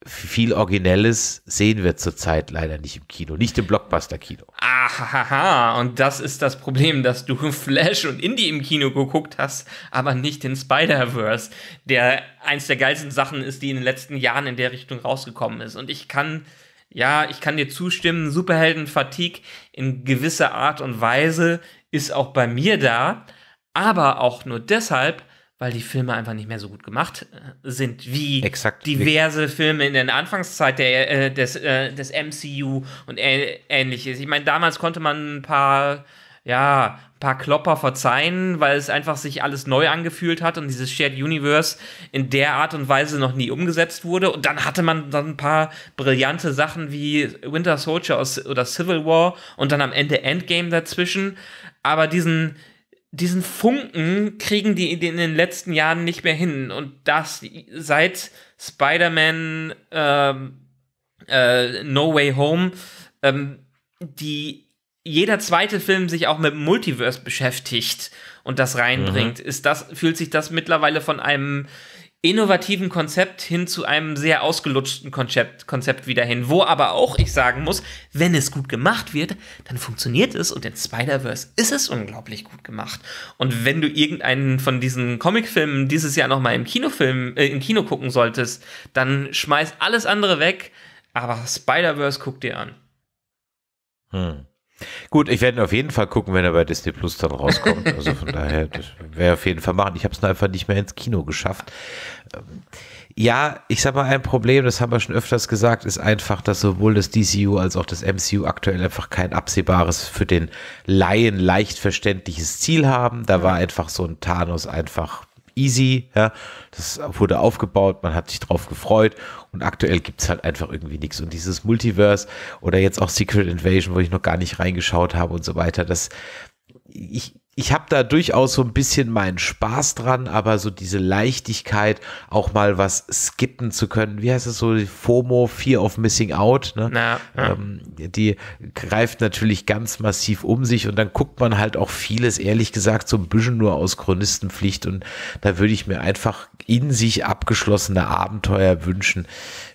viel Originelles sehen wir zurzeit leider nicht im Kino, nicht im Blockbuster-Kino. Aha, und das ist das Problem, dass du Flash und Indie im Kino geguckt hast, aber nicht den Spider-Verse, der eins der geilsten Sachen ist, die in den letzten Jahren in der Richtung rausgekommen ist. Und ich kann, ja, ich kann dir zustimmen, Superhelden-Fatigue in gewisser Art und Weise ist auch bei mir da, aber auch nur deshalb, weil die Filme einfach nicht mehr so gut gemacht äh, sind wie Exakt. diverse Filme in der Anfangszeit der, äh, des, äh, des MCU und äh, ähnliches. Ich meine, damals konnte man ein paar, ja, ein paar Klopper verzeihen, weil es einfach sich alles neu angefühlt hat und dieses Shared Universe in der Art und Weise noch nie umgesetzt wurde. Und dann hatte man dann ein paar brillante Sachen wie Winter Soldier oder Civil War und dann am Ende Endgame dazwischen. Aber diesen diesen Funken kriegen die in den letzten Jahren nicht mehr hin. Und das seit Spider-Man ähm, äh, No Way Home, ähm, die jeder zweite Film sich auch mit Multiverse beschäftigt und das reinbringt, mhm. ist das, fühlt sich das mittlerweile von einem innovativen Konzept hin zu einem sehr ausgelutschten Konzept, Konzept wieder hin, wo aber auch ich sagen muss, wenn es gut gemacht wird, dann funktioniert es und in Spider-Verse ist es unglaublich gut gemacht. Und wenn du irgendeinen von diesen Comicfilmen dieses Jahr nochmal im Kinofilm, äh, im Kino gucken solltest, dann schmeiß alles andere weg, aber Spider-Verse guck dir an. Hm. Gut, ich werde ihn auf jeden Fall gucken, wenn er bei Disney Plus dann rauskommt. Also von daher, das werde auf jeden Fall machen. Ich habe es einfach nicht mehr ins Kino geschafft. Ähm, ja, ich sag mal, ein Problem, das haben wir schon öfters gesagt, ist einfach, dass sowohl das DCU als auch das MCU aktuell einfach kein absehbares, für den Laien leicht verständliches Ziel haben. Da war einfach so ein Thanos einfach easy. Ja. Das wurde aufgebaut, man hat sich drauf gefreut und aktuell gibt es halt einfach irgendwie nichts. Und dieses Multiverse oder jetzt auch Secret Invasion, wo ich noch gar nicht reingeschaut habe und so weiter, das ich, ich habe da durchaus so ein bisschen meinen Spaß dran, aber so diese Leichtigkeit, auch mal was skippen zu können. Wie heißt es so? FOMO, Fear of Missing Out. Ne? Na, na. Ähm, die greift natürlich ganz massiv um sich und dann guckt man halt auch vieles, ehrlich gesagt, so ein bisschen nur aus Chronistenpflicht. Und da würde ich mir einfach in sich abgeschlossene Abenteuer wünschen,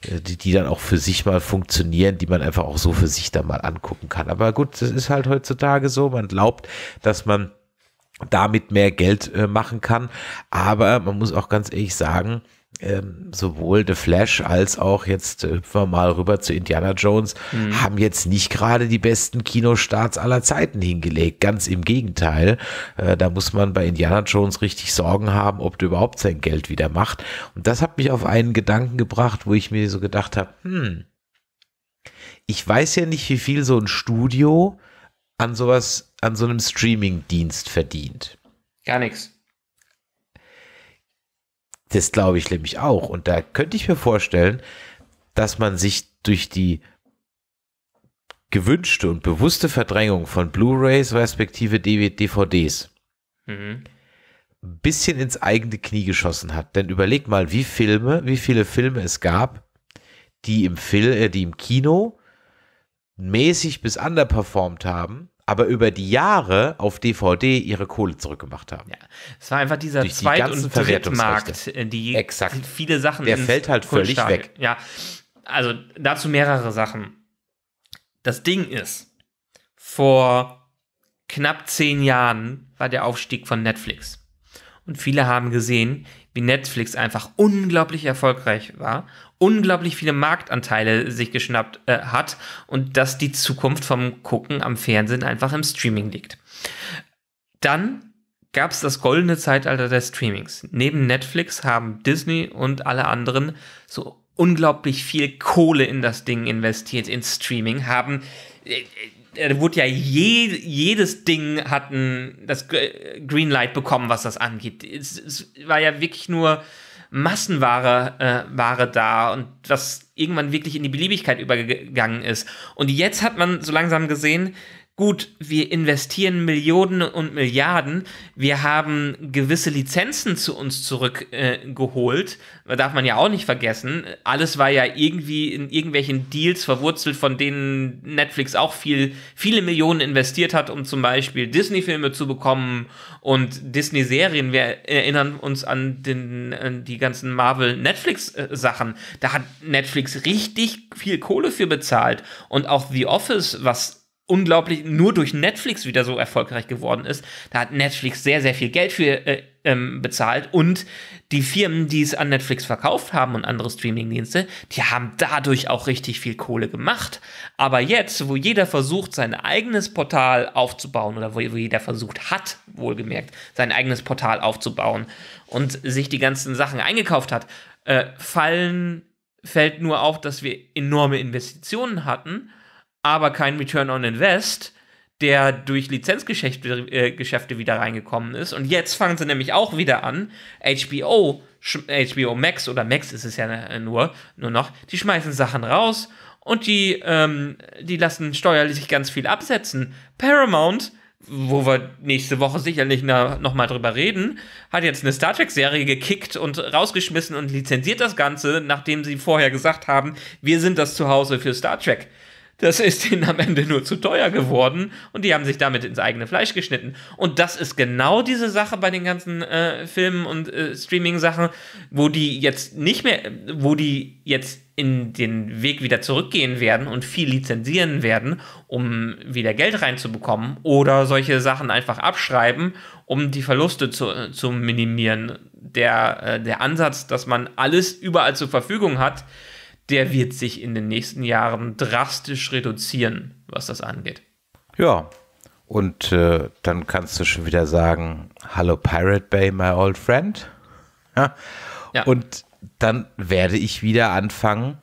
äh, die, die dann auch für sich mal funktionieren, die man einfach auch so für sich da mal angucken kann. Aber gut, das ist halt heutzutage so. Man glaubt, dass man damit mehr Geld äh, machen kann. Aber man muss auch ganz ehrlich sagen, ähm, sowohl The Flash als auch jetzt äh, hüpfen wir mal rüber zu Indiana Jones, mhm. haben jetzt nicht gerade die besten Kinostarts aller Zeiten hingelegt. Ganz im Gegenteil. Äh, da muss man bei Indiana Jones richtig Sorgen haben, ob der überhaupt sein Geld wieder macht. Und das hat mich auf einen Gedanken gebracht, wo ich mir so gedacht habe, hm, ich weiß ja nicht, wie viel so ein Studio an sowas an so einem Streaming-Dienst verdient? Gar nichts. Das glaube ich nämlich auch. Und da könnte ich mir vorstellen, dass man sich durch die gewünschte und bewusste Verdrängung von Blu-rays respektive DVDs mhm. ein bisschen ins eigene Knie geschossen hat. Denn überleg mal, wie Filme, wie viele Filme es gab, die im Film, äh, die im Kino mäßig bis underperformt haben aber über die Jahre auf DVD ihre Kohle zurückgemacht haben. Ja, es war einfach dieser Durch Zweit- die und Drittmarkt, äh, die Exakt. viele Sachen. Der fällt halt völlig weg. Ja, also dazu mehrere Sachen. Das Ding ist, vor knapp zehn Jahren war der Aufstieg von Netflix. Und viele haben gesehen, wie Netflix einfach unglaublich erfolgreich war unglaublich viele Marktanteile sich geschnappt äh, hat und dass die Zukunft vom Gucken am Fernsehen einfach im Streaming liegt. Dann gab es das goldene Zeitalter des Streamings. Neben Netflix haben Disney und alle anderen so unglaublich viel Kohle in das Ding investiert, in Streaming, haben äh, äh da wurde ja je, jedes Ding hatten das Greenlight bekommen, was das angeht. Es, es, war ja wirklich nur Massenware äh, Ware da und das irgendwann wirklich in die Beliebigkeit übergegangen ist. Und jetzt hat man so langsam gesehen, gut, wir investieren Millionen und Milliarden, wir haben gewisse Lizenzen zu uns zurückgeholt, äh, darf man ja auch nicht vergessen. Alles war ja irgendwie in irgendwelchen Deals verwurzelt, von denen Netflix auch viel, viele Millionen investiert hat, um zum Beispiel Disney-Filme zu bekommen und Disney-Serien. Wir erinnern uns an, den, an die ganzen Marvel-Netflix-Sachen. Da hat Netflix richtig viel Kohle für bezahlt. Und auch The Office, was unglaublich nur durch Netflix wieder so erfolgreich geworden ist. Da hat Netflix sehr, sehr viel Geld für äh, ähm, bezahlt und die Firmen, die es an Netflix verkauft haben und andere Streamingdienste, die haben dadurch auch richtig viel Kohle gemacht. Aber jetzt, wo jeder versucht, sein eigenes Portal aufzubauen oder wo, wo jeder versucht hat, wohlgemerkt, sein eigenes Portal aufzubauen und sich die ganzen Sachen eingekauft hat, äh, fallen, fällt nur auf, dass wir enorme Investitionen hatten aber kein Return on Invest, der durch Lizenzgeschäfte äh, wieder reingekommen ist. Und jetzt fangen sie nämlich auch wieder an, HBO, HBO Max oder Max ist es ja äh, nur, nur noch, die schmeißen Sachen raus und die, ähm, die lassen steuerlich ganz viel absetzen. Paramount, wo wir nächste Woche sicherlich nochmal drüber reden, hat jetzt eine Star Trek-Serie gekickt und rausgeschmissen und lizenziert das Ganze, nachdem sie vorher gesagt haben, wir sind das Zuhause für Star Trek. Das ist ihnen am Ende nur zu teuer geworden und die haben sich damit ins eigene Fleisch geschnitten. Und das ist genau diese Sache bei den ganzen äh, Filmen und äh, Streaming-Sachen, wo die jetzt nicht mehr, wo die jetzt in den Weg wieder zurückgehen werden und viel lizenzieren werden, um wieder Geld reinzubekommen oder solche Sachen einfach abschreiben, um die Verluste zu, äh, zu minimieren. Der, äh, der Ansatz, dass man alles überall zur Verfügung hat, der wird sich in den nächsten Jahren drastisch reduzieren, was das angeht. Ja, und äh, dann kannst du schon wieder sagen, hallo Pirate Bay, my old friend. Ja. ja. Und dann werde ich wieder anfangen,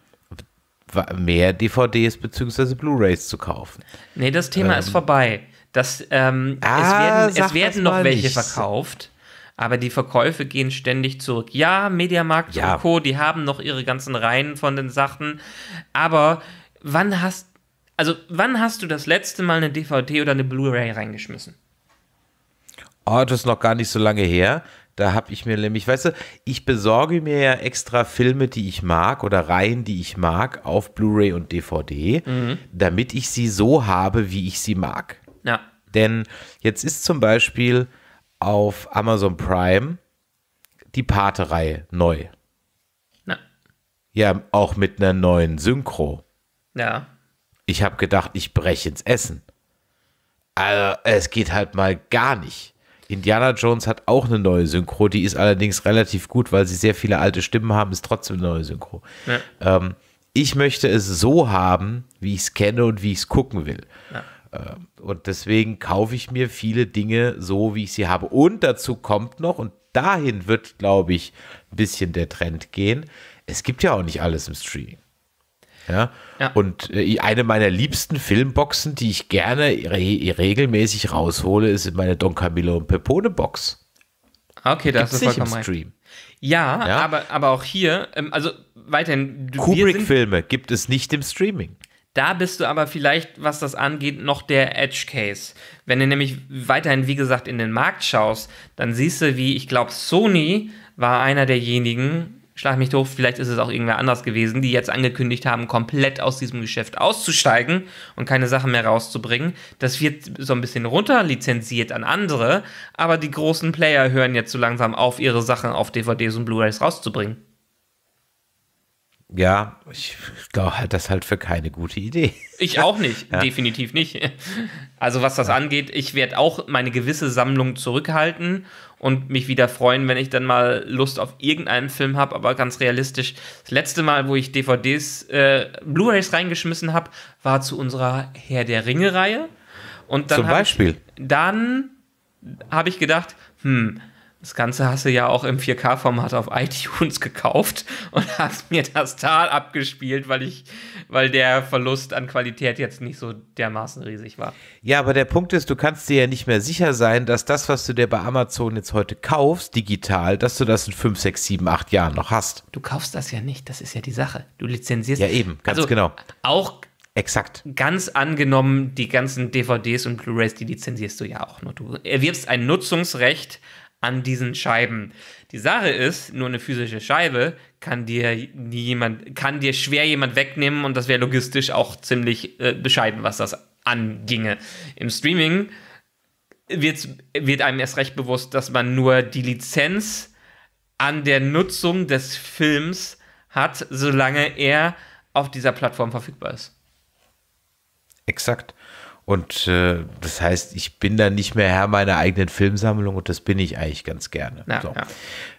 mehr DVDs bzw. Blu-rays zu kaufen. Nee, das Thema ähm, ist vorbei. Das, ähm, ah, es werden, es werden noch welche nicht. verkauft aber die Verkäufe gehen ständig zurück. Ja, Mediamarkt ja. und Co., die haben noch ihre ganzen Reihen von den Sachen, aber wann hast, also wann hast du das letzte Mal eine DVD oder eine Blu-ray reingeschmissen? Oh, das ist noch gar nicht so lange her. Da habe ich mir nämlich, weißt du, ich besorge mir ja extra Filme, die ich mag oder Reihen, die ich mag, auf Blu-ray und DVD, mhm. damit ich sie so habe, wie ich sie mag. Ja. Denn jetzt ist zum Beispiel, auf Amazon Prime die Pate-Reihe neu. Na. Ja, auch mit einer neuen Synchro. Ja. Ich habe gedacht, ich breche ins Essen. Also, es geht halt mal gar nicht. Indiana Jones hat auch eine neue Synchro, die ist allerdings relativ gut, weil sie sehr viele alte Stimmen haben, ist trotzdem eine neue Synchro. Ja. Ähm, ich möchte es so haben, wie ich es kenne und wie ich es gucken will. Ja. Äh, und deswegen kaufe ich mir viele Dinge so, wie ich sie habe. Und dazu kommt noch, und dahin wird, glaube ich, ein bisschen der Trend gehen. Es gibt ja auch nicht alles im Streaming. Ja? ja. Und äh, eine meiner liebsten Filmboxen, die ich gerne re regelmäßig raushole, ist meine Don Camillo und Pepone Box. Okay, das ist vollkommen im Stream. Ja, ja, Aber, aber auch hier, ähm, also weiterhin. Kubrick-Filme gibt es nicht im Streaming. Da bist du aber vielleicht, was das angeht, noch der Edge Case. Wenn du nämlich weiterhin, wie gesagt, in den Markt schaust, dann siehst du, wie ich glaube, Sony war einer derjenigen, schlag mich doof, vielleicht ist es auch irgendwer anders gewesen, die jetzt angekündigt haben, komplett aus diesem Geschäft auszusteigen und keine Sachen mehr rauszubringen. Das wird so ein bisschen runterlizenziert an andere, aber die großen Player hören jetzt so langsam auf, ihre Sachen auf DVDs und Blu-rays rauszubringen ja, ich glaube halt das halt für keine gute Idee. Ich auch nicht, ja. definitiv nicht. Also was das ja. angeht, ich werde auch meine gewisse Sammlung zurückhalten und mich wieder freuen, wenn ich dann mal Lust auf irgendeinen Film habe, aber ganz realistisch. Das letzte Mal, wo ich DVDs, äh, Blu-rays reingeschmissen habe, war zu unserer Herr der Ringe-Reihe. Und dann Zum Beispiel. Ich, dann habe ich gedacht, hm, das Ganze hast du ja auch im 4K-Format auf iTunes gekauft und hast mir das Tal abgespielt, weil ich, weil der Verlust an Qualität jetzt nicht so dermaßen riesig war. Ja, aber der Punkt ist, du kannst dir ja nicht mehr sicher sein, dass das, was du dir bei Amazon jetzt heute kaufst, digital, dass du das in 5, 6, 7, 8 Jahren noch hast. Du kaufst das ja nicht, das ist ja die Sache. Du lizenzierst. Ja, eben, ganz also genau. Auch Exakt. Ganz angenommen, die ganzen DVDs und Blu-rays, die lizenzierst du ja auch nur. Du erwirbst ein Nutzungsrecht an diesen Scheiben. Die Sache ist, nur eine physische Scheibe kann dir jemand, kann dir schwer jemand wegnehmen und das wäre logistisch auch ziemlich äh, bescheiden, was das anginge. Im Streaming wird einem erst recht bewusst, dass man nur die Lizenz an der Nutzung des Films hat, solange er auf dieser Plattform verfügbar ist. Exakt. Und äh, das heißt, ich bin dann nicht mehr Herr meiner eigenen Filmsammlung und das bin ich eigentlich ganz gerne. Ja, so. ja.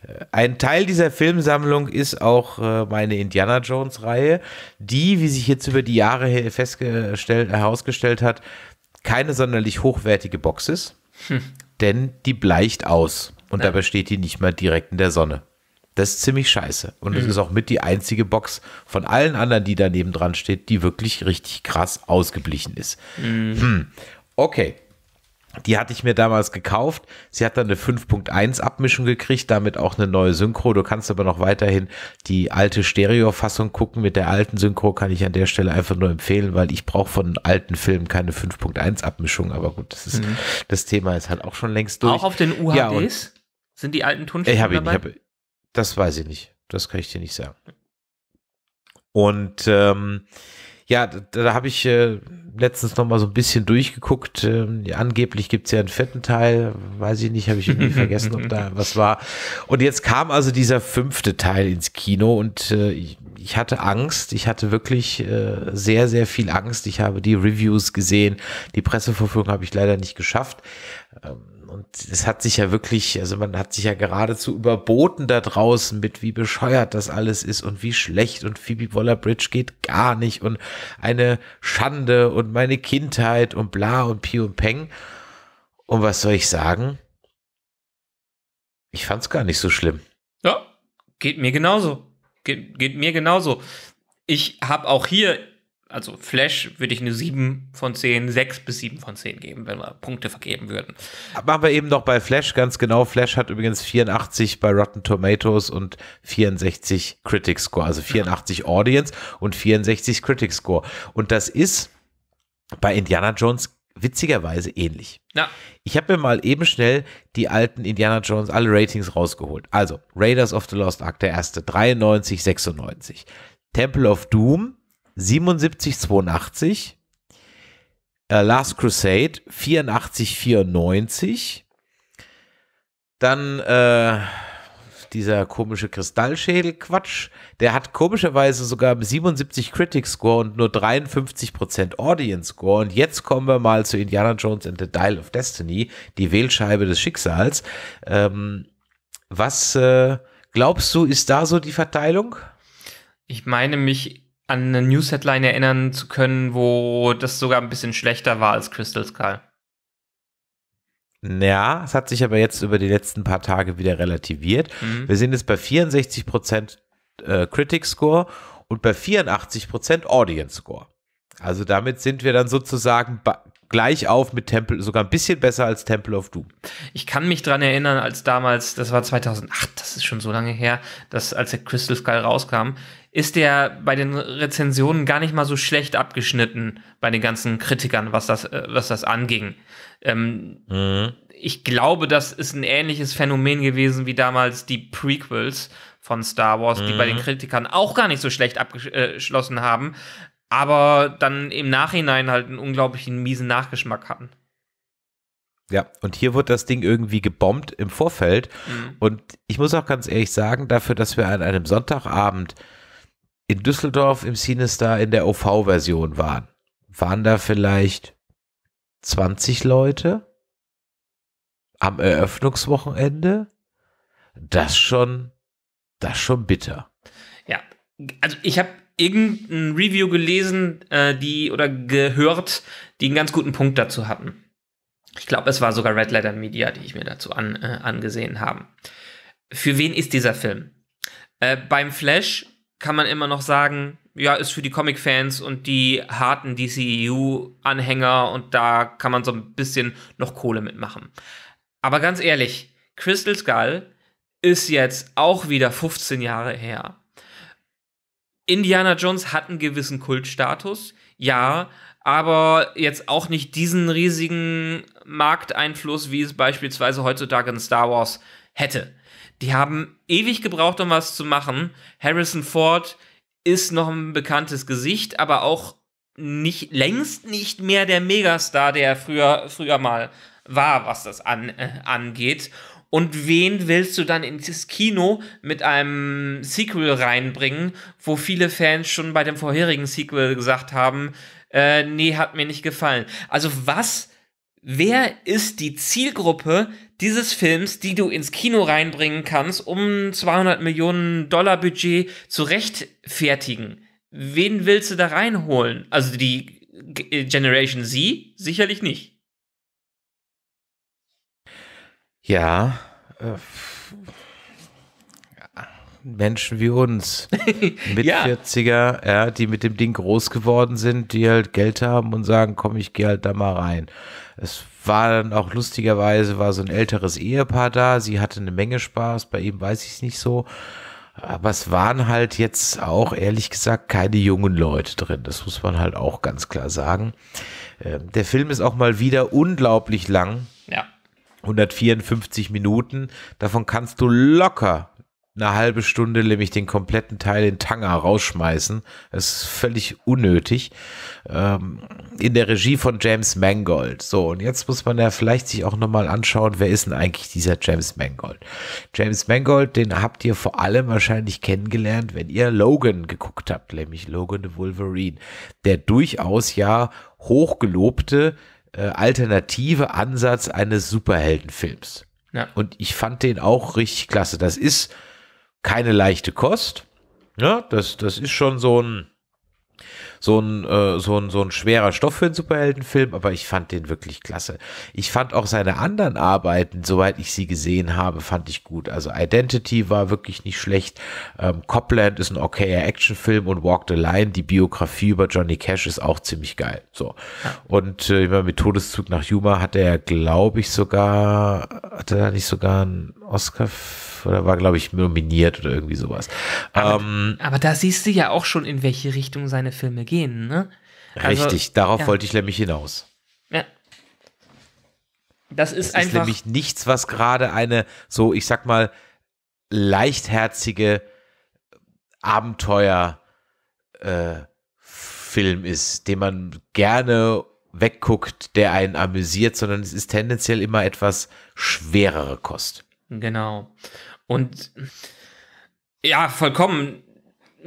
Äh, ein Teil dieser Filmsammlung ist auch äh, meine Indiana Jones-Reihe, die, wie sich jetzt über die Jahre festgestellt, herausgestellt hat, keine sonderlich hochwertige Box ist, hm. denn die bleicht aus und Nein. dabei steht die nicht mal direkt in der Sonne. Das ist ziemlich scheiße. Und es mhm. ist auch mit die einzige Box von allen anderen, die daneben dran steht, die wirklich richtig krass ausgeblichen ist. Mhm. Hm. Okay. Die hatte ich mir damals gekauft. Sie hat dann eine 5.1 Abmischung gekriegt, damit auch eine neue Synchro. Du kannst aber noch weiterhin die alte Stereo-Fassung gucken. Mit der alten Synchro kann ich an der Stelle einfach nur empfehlen, weil ich brauche von alten Filmen keine 5.1 Abmischung. Aber gut, das ist, mhm. das Thema ist halt auch schon längst durch. Auch auf den UHDs? Ja, Sind die alten Tonspuren äh, ich hab ihn, dabei? Ich hab, das weiß ich nicht. Das kann ich dir nicht sagen. Und ähm, ja, da, da habe ich äh, letztens noch mal so ein bisschen durchgeguckt. Ähm, ja, angeblich gibt es ja einen vierten Teil, weiß ich nicht, habe ich irgendwie vergessen, ob da was war. Und jetzt kam also dieser fünfte Teil ins Kino und äh, ich, ich, hatte Angst. Ich hatte wirklich äh, sehr, sehr viel Angst. Ich habe die Reviews gesehen. Die Presseverführung habe ich leider nicht geschafft. Ähm, und es hat sich ja wirklich, also man hat sich ja geradezu überboten da draußen mit, wie bescheuert das alles ist und wie schlecht und Phoebe Waller-Bridge geht gar nicht und eine Schande und meine Kindheit und bla und piu und peng. Und was soll ich sagen? Ich fand's gar nicht so schlimm. Ja, geht mir genauso. Ge geht mir genauso. Ich habe auch hier also Flash würde ich eine 7 von 10, 6 bis 7 von 10 geben, wenn wir Punkte vergeben würden. Machen wir eben noch bei Flash ganz genau. Flash hat übrigens 84 bei Rotten Tomatoes und 64 Critics Score, also 84 ja. Audience und 64 Critics Score. Und das ist bei Indiana Jones witzigerweise ähnlich. Ja. Ich habe mir mal eben schnell die alten Indiana Jones, alle Ratings rausgeholt. Also Raiders of the Lost Ark, der erste, 93, 96. Temple of Doom 7782, Äh, Last Crusade 8494, Dann äh, dieser komische Kristallschädel-Quatsch. Der hat komischerweise sogar 77 Critic Score und nur 53% Audience Score. Und jetzt kommen wir mal zu Indiana Jones and the Dial of Destiny, die Wählscheibe des Schicksals. Ähm, was äh, glaubst du, ist da so die Verteilung? Ich meine mich an eine News-Headline erinnern zu können, wo das sogar ein bisschen schlechter war als Crystal Skull. Ja, es hat sich aber jetzt über die letzten paar Tage wieder relativiert. Mhm. Wir sind jetzt bei 64% äh, Critic Score und bei 84% Audience Score. Also damit sind wir dann sozusagen gleich auf mit Temple, sogar ein bisschen besser als Temple of Doom. Ich kann mich daran erinnern, als damals, das war 2008, das ist schon so lange her, dass als der Crystal Skull rauskam, ist der bei den Rezensionen gar nicht mal so schlecht abgeschnitten bei den ganzen Kritikern, was das, äh, was das anging. Ähm, mhm. Ich glaube, das ist ein ähnliches Phänomen gewesen wie damals die Prequels von Star Wars, mhm. die bei den mhm. Kritikern auch gar nicht so schlecht abgeschlossen äh, haben, aber dann im Nachhinein halt einen unglaublichen miesen Nachgeschmack hatten. Ja, und hier wird das Ding irgendwie gebombt im Vorfeld. Mhm. Und ich muss auch ganz ehrlich sagen, dafür, dass wir an einem Sonntagabend in Düsseldorf im CineStar in der OV-Version waren, waren da vielleicht 20 Leute am Eröffnungswochenende? Das schon, das schon bitter. Ja, also ich habe irgendein Review gelesen, äh, die oder gehört, die einen ganz guten Punkt dazu hatten. Ich glaube, es war sogar Red Letter Media, die ich mir dazu an, äh, angesehen haben. Für wen ist dieser Film? Äh, beim Flash kann man immer noch sagen, ja, ist für die Comic-Fans und die harten DCEU-Anhänger und da kann man so ein bisschen noch Kohle mitmachen. Aber ganz ehrlich, Crystal Skull ist jetzt auch wieder 15 Jahre her. Indiana Jones hat einen gewissen Kultstatus, ja, aber jetzt auch nicht diesen riesigen Markteinfluss, wie es beispielsweise heutzutage in Star Wars hätte. Die haben ewig gebraucht, um was zu machen. Harrison Ford ist noch ein bekanntes Gesicht, aber auch nicht, längst nicht mehr der Megastar, der früher, früher mal war, was das an, äh, angeht. Und wen willst du dann ins Kino mit einem Sequel reinbringen, wo viele Fans schon bei dem vorherigen Sequel gesagt haben, äh, nee, hat mir nicht gefallen. Also was wer ist die Zielgruppe dieses Films, die du ins Kino reinbringen kannst, um 200 Millionen Dollar Budget zu rechtfertigen? Wen willst du da reinholen? Also die äh, Generation Z sicherlich nicht. Ja. Äh, Menschen wie uns, mit ja. 40er, ja, die mit dem Ding groß geworden sind, die halt Geld haben und sagen, komm, ich gehe halt da mal rein. Es war dann auch lustigerweise war so ein älteres Ehepaar da. Sie hatte eine Menge Spaß. Bei ihm weiß ich es nicht so. Aber es waren halt jetzt auch ehrlich gesagt keine jungen Leute drin. Das muss man halt auch ganz klar sagen. Ähm, der Film ist auch mal wieder unglaublich lang. Ja. 154 Minuten. Davon kannst du locker eine halbe Stunde nämlich den kompletten Teil in Tanger rausschmeißen. Das ist völlig unnötig. Ähm, in der Regie von James Mangold. So, und jetzt muss man ja vielleicht sich auch nochmal anschauen, wer ist denn eigentlich dieser James Mangold? James Mangold, den habt ihr vor allem wahrscheinlich kennengelernt, wenn ihr Logan geguckt habt, nämlich Logan the Wolverine, der durchaus ja hochgelobte äh, alternative Ansatz eines Superheldenfilms. Ja. Und ich fand den auch richtig klasse. Das ist keine leichte Kost. Ja, das, das ist schon so ein, so ein, äh, so, ein, so ein schwerer Stoff für einen Superheldenfilm, aber ich fand den wirklich klasse. Ich fand auch seine anderen Arbeiten, soweit ich sie gesehen habe, fand ich gut. Also Identity war wirklich nicht schlecht. Ähm, Copland ist ein okayer Actionfilm und Walk the Line, die Biografie über Johnny Cash ist auch ziemlich geil. So. Und äh, mit Todeszug nach Yuma hat er, glaube ich, sogar, hat er da nicht sogar einen Oscar oder war, glaube ich, nominiert oder irgendwie sowas. Aber, ähm, aber, da siehst du ja auch schon, in welche Richtung seine Filme gehen, ne? Also, Richtig, also, darauf ja. wollte ich nämlich hinaus. Ja. Das ist das einfach. Ist nämlich nichts, was gerade eine so, ich sag mal, leichtherzige Abenteuerfilm Äh, ist, den man gerne wegguckt, der einen amüsiert, sondern es ist tendenziell immer etwas schwerere Kost. Genau. Und ja, vollkommen.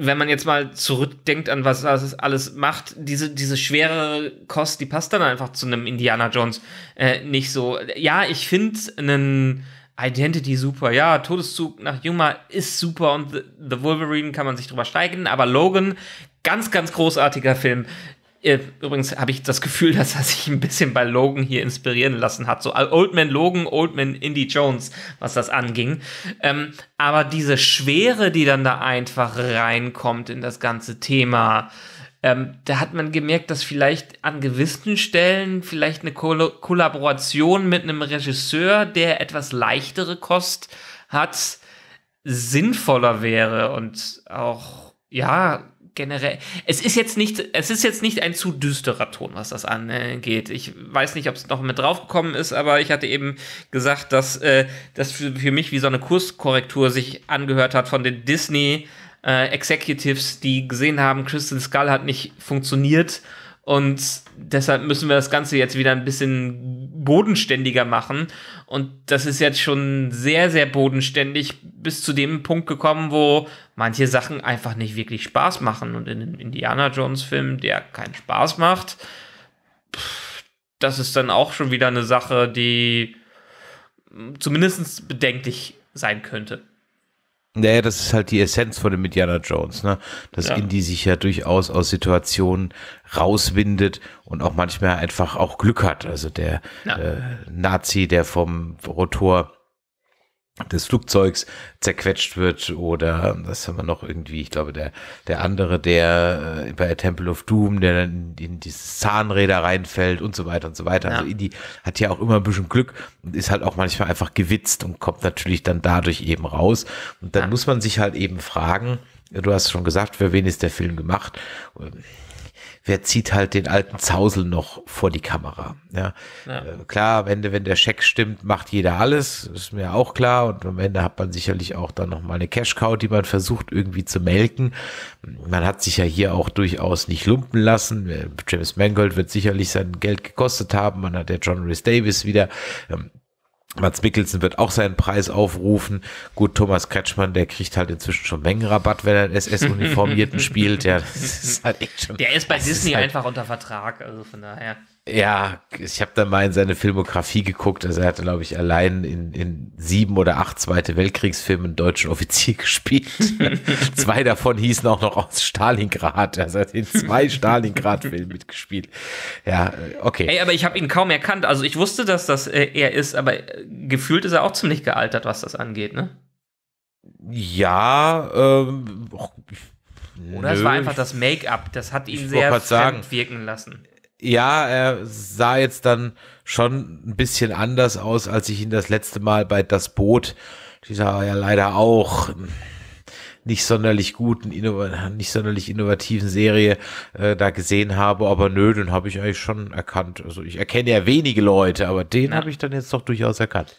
Wenn man jetzt mal zurückdenkt an was das alles macht, diese, diese schwere Kost, die passt dann einfach zu einem Indiana Jones äh, nicht so. Ja, ich finde einen Identity super. Ja, Todeszug nach Yuma ist super und The, The Wolverine kann man sich drüber steigen, aber Logan, ganz, ganz großartiger Film. Äh, übrigens habe ich das Gefühl, dass er sich ein bisschen bei Logan hier inspirieren lassen hat. So äh, Old Man Logan, Old Man Indy Jones, was das anging. Ähm, aber diese Schwere, die dann da einfach reinkommt in das ganze Thema, ähm, da hat man gemerkt, dass vielleicht an gewissen Stellen vielleicht eine Ko Kollaboration mit einem Regisseur, der etwas leichtere Kost hat, sinnvoller wäre und auch, ja, generell. Es ist jetzt nicht, es ist jetzt nicht ein zu düsterer Ton, was das angeht. Ich weiß nicht, ob es noch mit draufgekommen ist, aber ich hatte eben gesagt, dass äh, das für, für mich wie so eine Kurskorrektur sich angehört hat von den Disney äh, Executives, die gesehen haben, Kristen Skull hat nicht funktioniert und deshalb müssen wir das Ganze jetzt wieder ein bisschen bodenständiger machen. Und das ist jetzt schon sehr, sehr bodenständig bis zu dem Punkt gekommen, wo manche Sachen einfach nicht wirklich Spaß machen. Und in einem Indiana Jones-Film, der keinen Spaß macht, pff, das ist dann auch schon wieder eine Sache, die zumindest bedenklich sein könnte. Naja, das ist halt die Essenz von dem Indiana Jones, ne? Dass ja. Indy sich ja durchaus aus Situationen rauswindet und auch manchmal einfach auch Glück hat. Also der ja. äh, Nazi, der vom Rotor des Flugzeugs zerquetscht wird oder das haben wir noch irgendwie, ich glaube, der, der andere, der äh, bei Temple of Doom, der dann in dieses Zahnräder reinfällt und so weiter und so weiter. Also ja. Also Indy hat ja auch immer ein bisschen Glück und ist halt auch manchmal einfach gewitzt und kommt natürlich dann dadurch eben raus. Und dann ja. muss man sich halt eben fragen, du hast schon gesagt, für wen ist der Film gemacht? Ähm, wer zieht halt den alten Zausel noch vor die Kamera. Ja. ja. Äh, klar, am Ende, wenn der Scheck stimmt, macht jeder alles, ist mir auch klar. Und am Ende hat man sicherlich auch dann nochmal eine Cash-Cow, die man versucht irgendwie zu melken. Man hat sich ja hier auch durchaus nicht lumpen lassen. Äh, James Mangold wird sicherlich sein Geld gekostet haben. Man hat ja John Rhys Davis wieder. Ähm, Mats Mikkelsen wird auch seinen Preis aufrufen. Gut, Thomas Kretschmann, der kriegt halt inzwischen schon Mengenrabatt, wenn er einen SS-Uniformierten spielt. Ja, das ist halt echt schon, der ist bei Disney ist halt einfach unter Vertrag, also von daher. Ja, ich habe da mal in seine Filmografie geguckt. Also er hat, glaube ich, allein in, in sieben oder acht Zweite Weltkriegsfilmen einen deutschen Offizier gespielt. zwei davon hießen auch noch aus Stalingrad. Also er hat in zwei Stalingrad-Filmen mitgespielt. Ja, äh, okay. Ey, aber ich habe ihn kaum erkannt. Also ich wusste, dass das äh, er ist, aber äh, gefühlt ist er auch ziemlich gealtert, was das angeht, ne? Ja, ähm, och, Oder nö, es war einfach das Make-up, das hat ihn sehr fremd sagen. wirken lassen ja, er sah jetzt dann schon ein bisschen anders aus, als ich ihn das letzte Mal bei Das Boot, dieser ja leider auch nicht sonderlich guten, nicht sonderlich innovativen Serie äh, da gesehen habe, aber nö, den habe ich eigentlich schon erkannt. Also ich erkenne ja wenige Leute, aber den habe ich dann jetzt doch durchaus erkannt.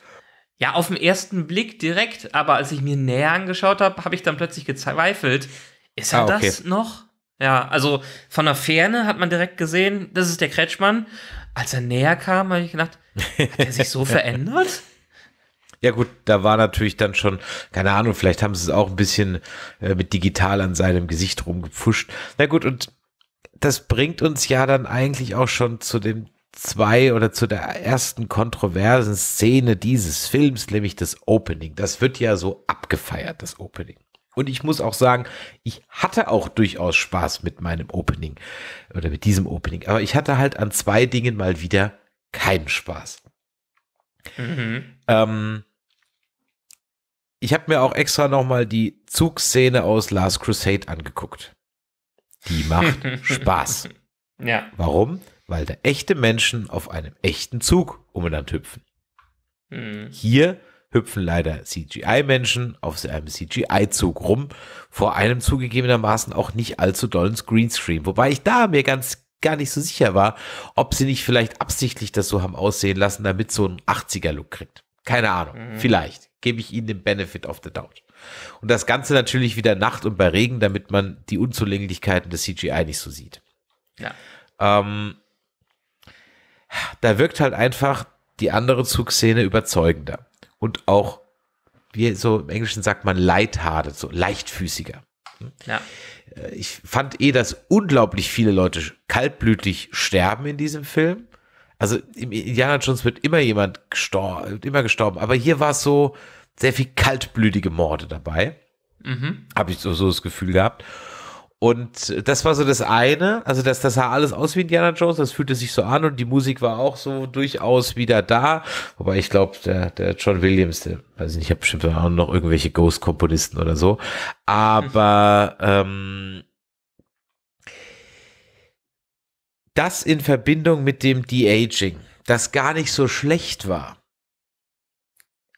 Ja, auf den ersten Blick direkt, aber als ich mir näher angeschaut habe, habe ich dann plötzlich gezweifelt. Ist er ah, okay. das noch? Ja, also von der Ferne hat man direkt gesehen, das ist der Kretschmann. Als er näher kam, habe ich gedacht, hat er sich so verändert? Ja gut, da war natürlich dann schon, keine Ahnung, vielleicht haben sie es auch ein bisschen äh, mit digital an seinem Gesicht rumgepfuscht. Na gut, und das bringt uns ja dann eigentlich auch schon zu dem zwei oder zu der ersten kontroversen Szene dieses Films, nämlich das Opening. Das wird ja so abgefeiert, das Opening. Und ich muss auch sagen, ich hatte auch durchaus Spaß mit meinem Opening oder mit diesem Opening. Aber ich hatte halt an zwei Dingen mal wieder keinen Spaß. Mhm. Ähm, ich habe mir auch extra nochmal die Zugszene aus Last Crusade angeguckt. Die macht Spaß. Ja. Warum? Weil da echte Menschen auf einem echten Zug umeinander hüpfen. Mhm. Hier hüpfen leider CGI-Menschen auf einem CGI-Zug rum, vor einem zugegebenermaßen auch nicht allzu dollen Greenscreen. Wobei ich da mir ganz gar nicht so sicher war, ob sie nicht vielleicht absichtlich das so haben aussehen lassen, damit so ein 80er-Look kriegt. Keine Ahnung, mhm. vielleicht gebe ich ihnen den Benefit of the doubt. Und das Ganze natürlich wieder Nacht und bei Regen, damit man die Unzulänglichkeiten des CGI nicht so sieht. Ja. Ähm, da wirkt halt einfach die andere Zugszene überzeugender und auch, wie so im Englischen sagt man, leithardet, so leichtfüßiger. Ja. Äh, ich fand eh, dass unglaublich viele Leute kaltblütig sterben in diesem Film. Also im Indiana Jones wird immer jemand gestorben, immer gestorben. Aber hier war es so sehr viel kaltblütige Morde dabei. Mhm. Habe ich so, so das Gefühl gehabt. Und das war so das eine, also das, das sah alles aus wie Indiana Jones, das fühlte sich so an und die Musik war auch so durchaus wieder da. Wobei ich glaube, der, der John Williams, der, weiß nicht, ich habe bestimmt auch noch irgendwelche Ghost-Komponisten oder so. Aber mhm. ähm, das in Verbindung mit dem De-Aging, das gar nicht so schlecht war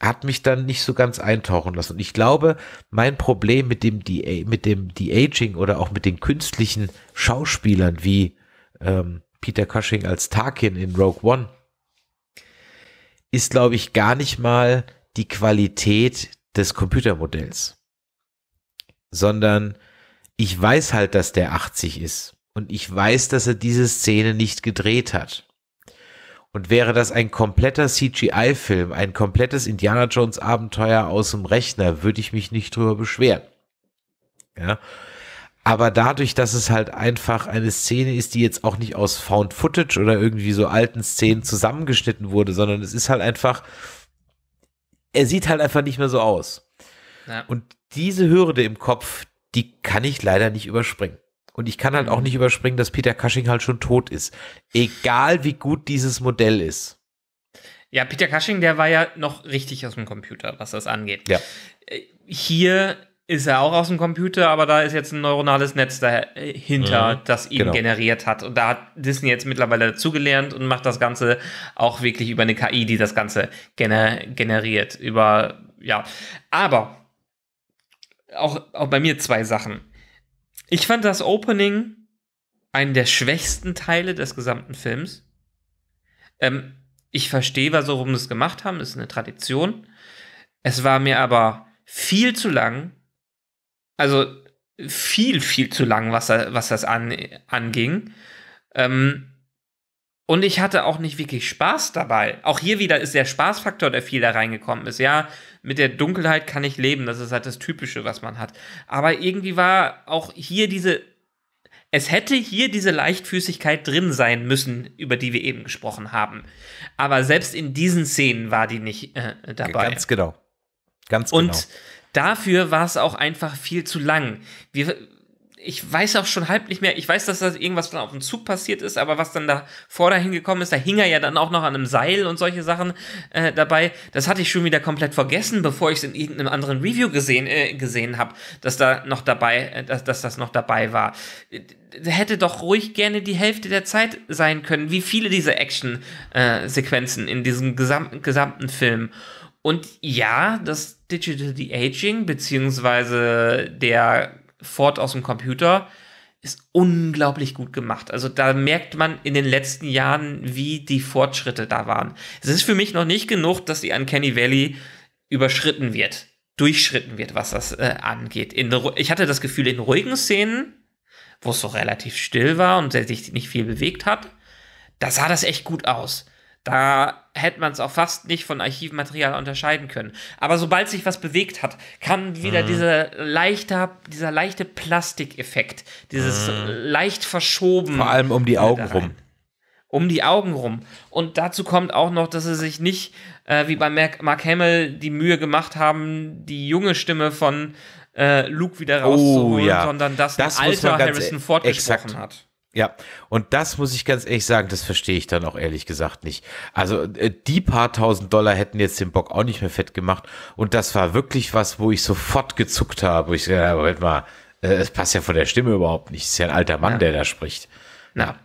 hat mich dann nicht so ganz eintauchen lassen. Und ich glaube, mein Problem mit dem De mit dem De-Aging oder auch mit den künstlichen Schauspielern wie ähm, Peter Cushing als Tarkin in Rogue One ist, glaube ich, gar nicht mal die Qualität des Computermodells, sondern ich weiß halt, dass der 80 ist und ich weiß, dass er diese Szene nicht gedreht hat. Und wäre das ein kompletter CGI-Film, ein komplettes Indiana Jones-Abenteuer aus dem Rechner, würde ich mich nicht drüber beschweren. Ja. Aber dadurch, dass es halt einfach eine Szene ist, die jetzt auch nicht aus Found Footage oder irgendwie so alten Szenen zusammengeschnitten wurde, sondern es ist halt einfach, er sieht halt einfach nicht mehr so aus. Ja. Und diese Hürde im Kopf, die kann ich leider nicht überspringen. Und ich kann halt auch nicht überspringen, dass Peter Cushing halt schon tot ist. Egal wie gut dieses Modell ist. Ja, Peter Cushing, der war ja noch richtig aus dem Computer, was das angeht. Ja. Äh, hier ist er auch aus dem Computer, aber da ist jetzt ein neuronales Netz dahinter, äh, mhm, das ihn genau. generiert hat. Und da hat Disney jetzt mittlerweile dazugelernt und macht das Ganze auch wirklich über eine KI, die das Ganze gener generiert. Über, ja. Aber auch, auch bei mir zwei Sachen ich fand das Opening einen der schwächsten Teile des gesamten Films. Ähm, ich verstehe, warum sie es gemacht haben, das ist eine Tradition. Es war mir aber viel zu lang. Also viel, viel zu lang, was, was das an, anging. Ähm, und ich hatte auch nicht wirklich Spaß dabei. Auch hier wieder ist der Spaßfaktor, der viel da reingekommen ist. Ja, mit der Dunkelheit kann ich leben. Das ist halt das Typische, was man hat. Aber irgendwie war auch hier diese, es hätte hier diese Leichtfüßigkeit drin sein müssen, über die wir eben gesprochen haben. Aber selbst in diesen Szenen war die nicht äh, dabei. Ganz genau. Ganz genau. Und dafür war es auch einfach viel zu lang. Wir, ich weiß auch schon halb nicht mehr, ich weiß, dass da irgendwas dann auf dem Zug passiert ist, aber was dann da vor dahin gekommen ist, da hing er ja dann auch noch an einem Seil und solche Sachen äh, dabei, das hatte ich schon wieder komplett vergessen, bevor ich es in irgendeinem anderen Review gesehen, äh, gesehen habe, dass da noch dabei, äh, dass, dass das noch dabei war. Äh, hätte doch ruhig gerne die Hälfte der Zeit sein können, wie viele dieser Action-Sequenzen äh, in diesem gesamten, gesamten Film. Und ja, das Digital De-Aging, beziehungsweise der fort aus dem Computer, ist unglaublich gut gemacht. Also da merkt man in den letzten Jahren, wie die Fortschritte da waren. Es ist für mich noch nicht genug, dass die Uncanny Valley überschritten wird, durchschritten wird, was das äh, angeht. In, ich hatte das Gefühl, in ruhigen Szenen, wo es so relativ still war und sich nicht viel bewegt hat, da sah das echt gut aus. Da hätte man es auch fast nicht von Archivmaterial unterscheiden können. Aber sobald sich was bewegt hat, kam wieder mhm. dieser, leichte, dieser leichte Plastikeffekt, dieses mhm. leicht verschoben. Vor allem um die Augen rum. Um die Augen rum. Und dazu kommt auch noch, dass sie sich nicht, äh, wie bei Mark Hamill, die Mühe gemacht haben, die junge Stimme von äh, Luke wieder oh, rauszuholen, oh, ja. sondern dass das ein alter Harrison fortgesprochen exakt. hat. Ja, und das muss ich ganz ehrlich sagen, das verstehe ich dann auch ehrlich gesagt nicht. Also äh, die paar tausend Dollar hätten jetzt den Bock auch nicht mehr fett gemacht. Und das war wirklich was, wo ich sofort gezuckt habe. Wo ich gesagt habe, halt mal, äh, es passt ja von der Stimme überhaupt nicht. Es ist ja ein alter Mann, ja. der da spricht. Na.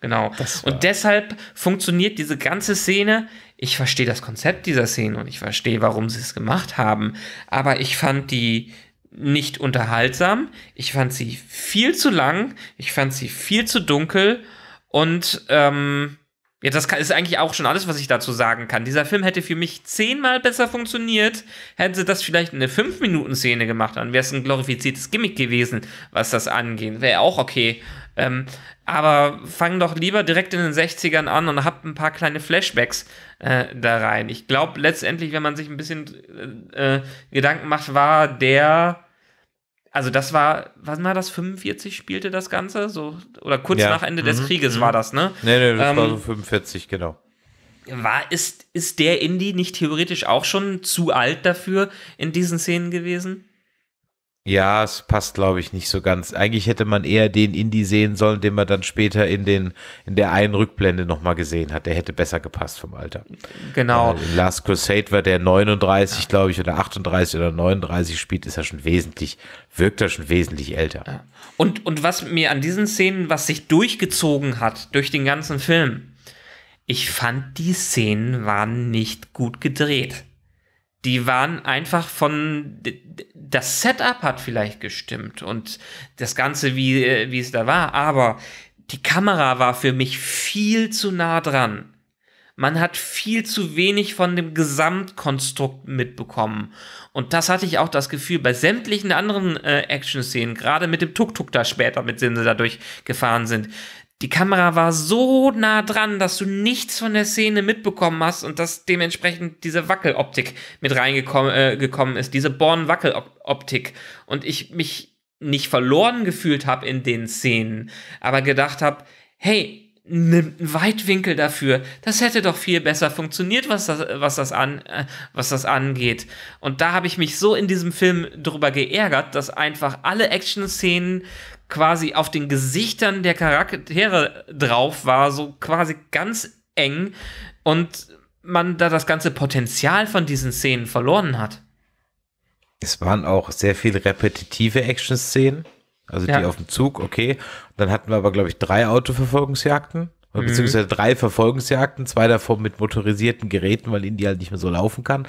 Genau. Und deshalb funktioniert diese ganze Szene. Ich verstehe das Konzept dieser Szene und ich verstehe, warum sie es gemacht haben. Aber ich fand die, nicht unterhaltsam. Ich fand sie viel zu lang. Ich fand sie viel zu dunkel. Und ähm, ja, das ist eigentlich auch schon alles, was ich dazu sagen kann. Dieser Film hätte für mich zehnmal besser funktioniert, hätten sie das vielleicht in eine 5-Minuten-Szene gemacht, dann wäre es ein glorifiziertes Gimmick gewesen, was das angeht. Wäre auch okay. Ähm, aber fang doch lieber direkt in den 60ern an und habt ein paar kleine Flashbacks äh, da rein. Ich glaube, letztendlich, wenn man sich ein bisschen äh, äh, Gedanken macht, war der also das war, was war das, 45 spielte das Ganze? So, oder kurz ja. nach Ende des mhm. Krieges mhm. war das, ne? Nee, nee, das ähm, war so 45, ähm, genau. War, ist, ist der Indie nicht theoretisch auch schon zu alt dafür in diesen Szenen gewesen? Ja, es passt, glaube ich, nicht so ganz. Eigentlich hätte man eher den Indie sehen sollen, den man dann später in, den, in der einen Rückblende nochmal gesehen hat. Der hätte besser gepasst vom Alter. Genau. Äh, in Last Crusade war der 39, ja. glaube ich, oder 38 oder 39 spielt, ist er schon wesentlich, wirkt er schon wesentlich älter. Ja. Und, und was mir an diesen Szenen, was sich durchgezogen hat, durch den ganzen Film, ich fand, die Szenen waren nicht gut gedreht die waren einfach von das Setup hat vielleicht gestimmt und das Ganze, wie, äh, wie es da war, aber die Kamera war für mich viel zu nah dran. Man hat viel zu wenig von dem Gesamtkonstrukt mitbekommen. Und das hatte ich auch das Gefühl bei sämtlichen anderen äh, Action-Szenen, gerade mit dem Tuk-Tuk da später, mit dem sie da durchgefahren sind. Die Kamera war so nah dran, dass du nichts von der Szene mitbekommen hast und dass dementsprechend diese Wackeloptik mit reingekommen äh, gekommen ist, diese Born-Wackeloptik. Und ich mich nicht verloren gefühlt habe in den Szenen, aber gedacht habe, hey, nimm einen Weitwinkel dafür. Das hätte doch viel besser funktioniert, was das, was das, an, äh, was das angeht. Und da habe ich mich so in diesem Film drüber geärgert, dass einfach alle Action-Szenen quasi auf den Gesichtern der Charaktere drauf war, so quasi ganz eng und man da das ganze Potenzial von diesen Szenen verloren hat. Es waren auch sehr viele repetitive Action-Szenen, also ja. die auf dem Zug, okay. Dann hatten wir aber, glaube ich, drei Autoverfolgungsjagden mhm. beziehungsweise drei Verfolgungsjagden, zwei davon mit motorisierten Geräten, weil Indy halt nicht mehr so laufen kann.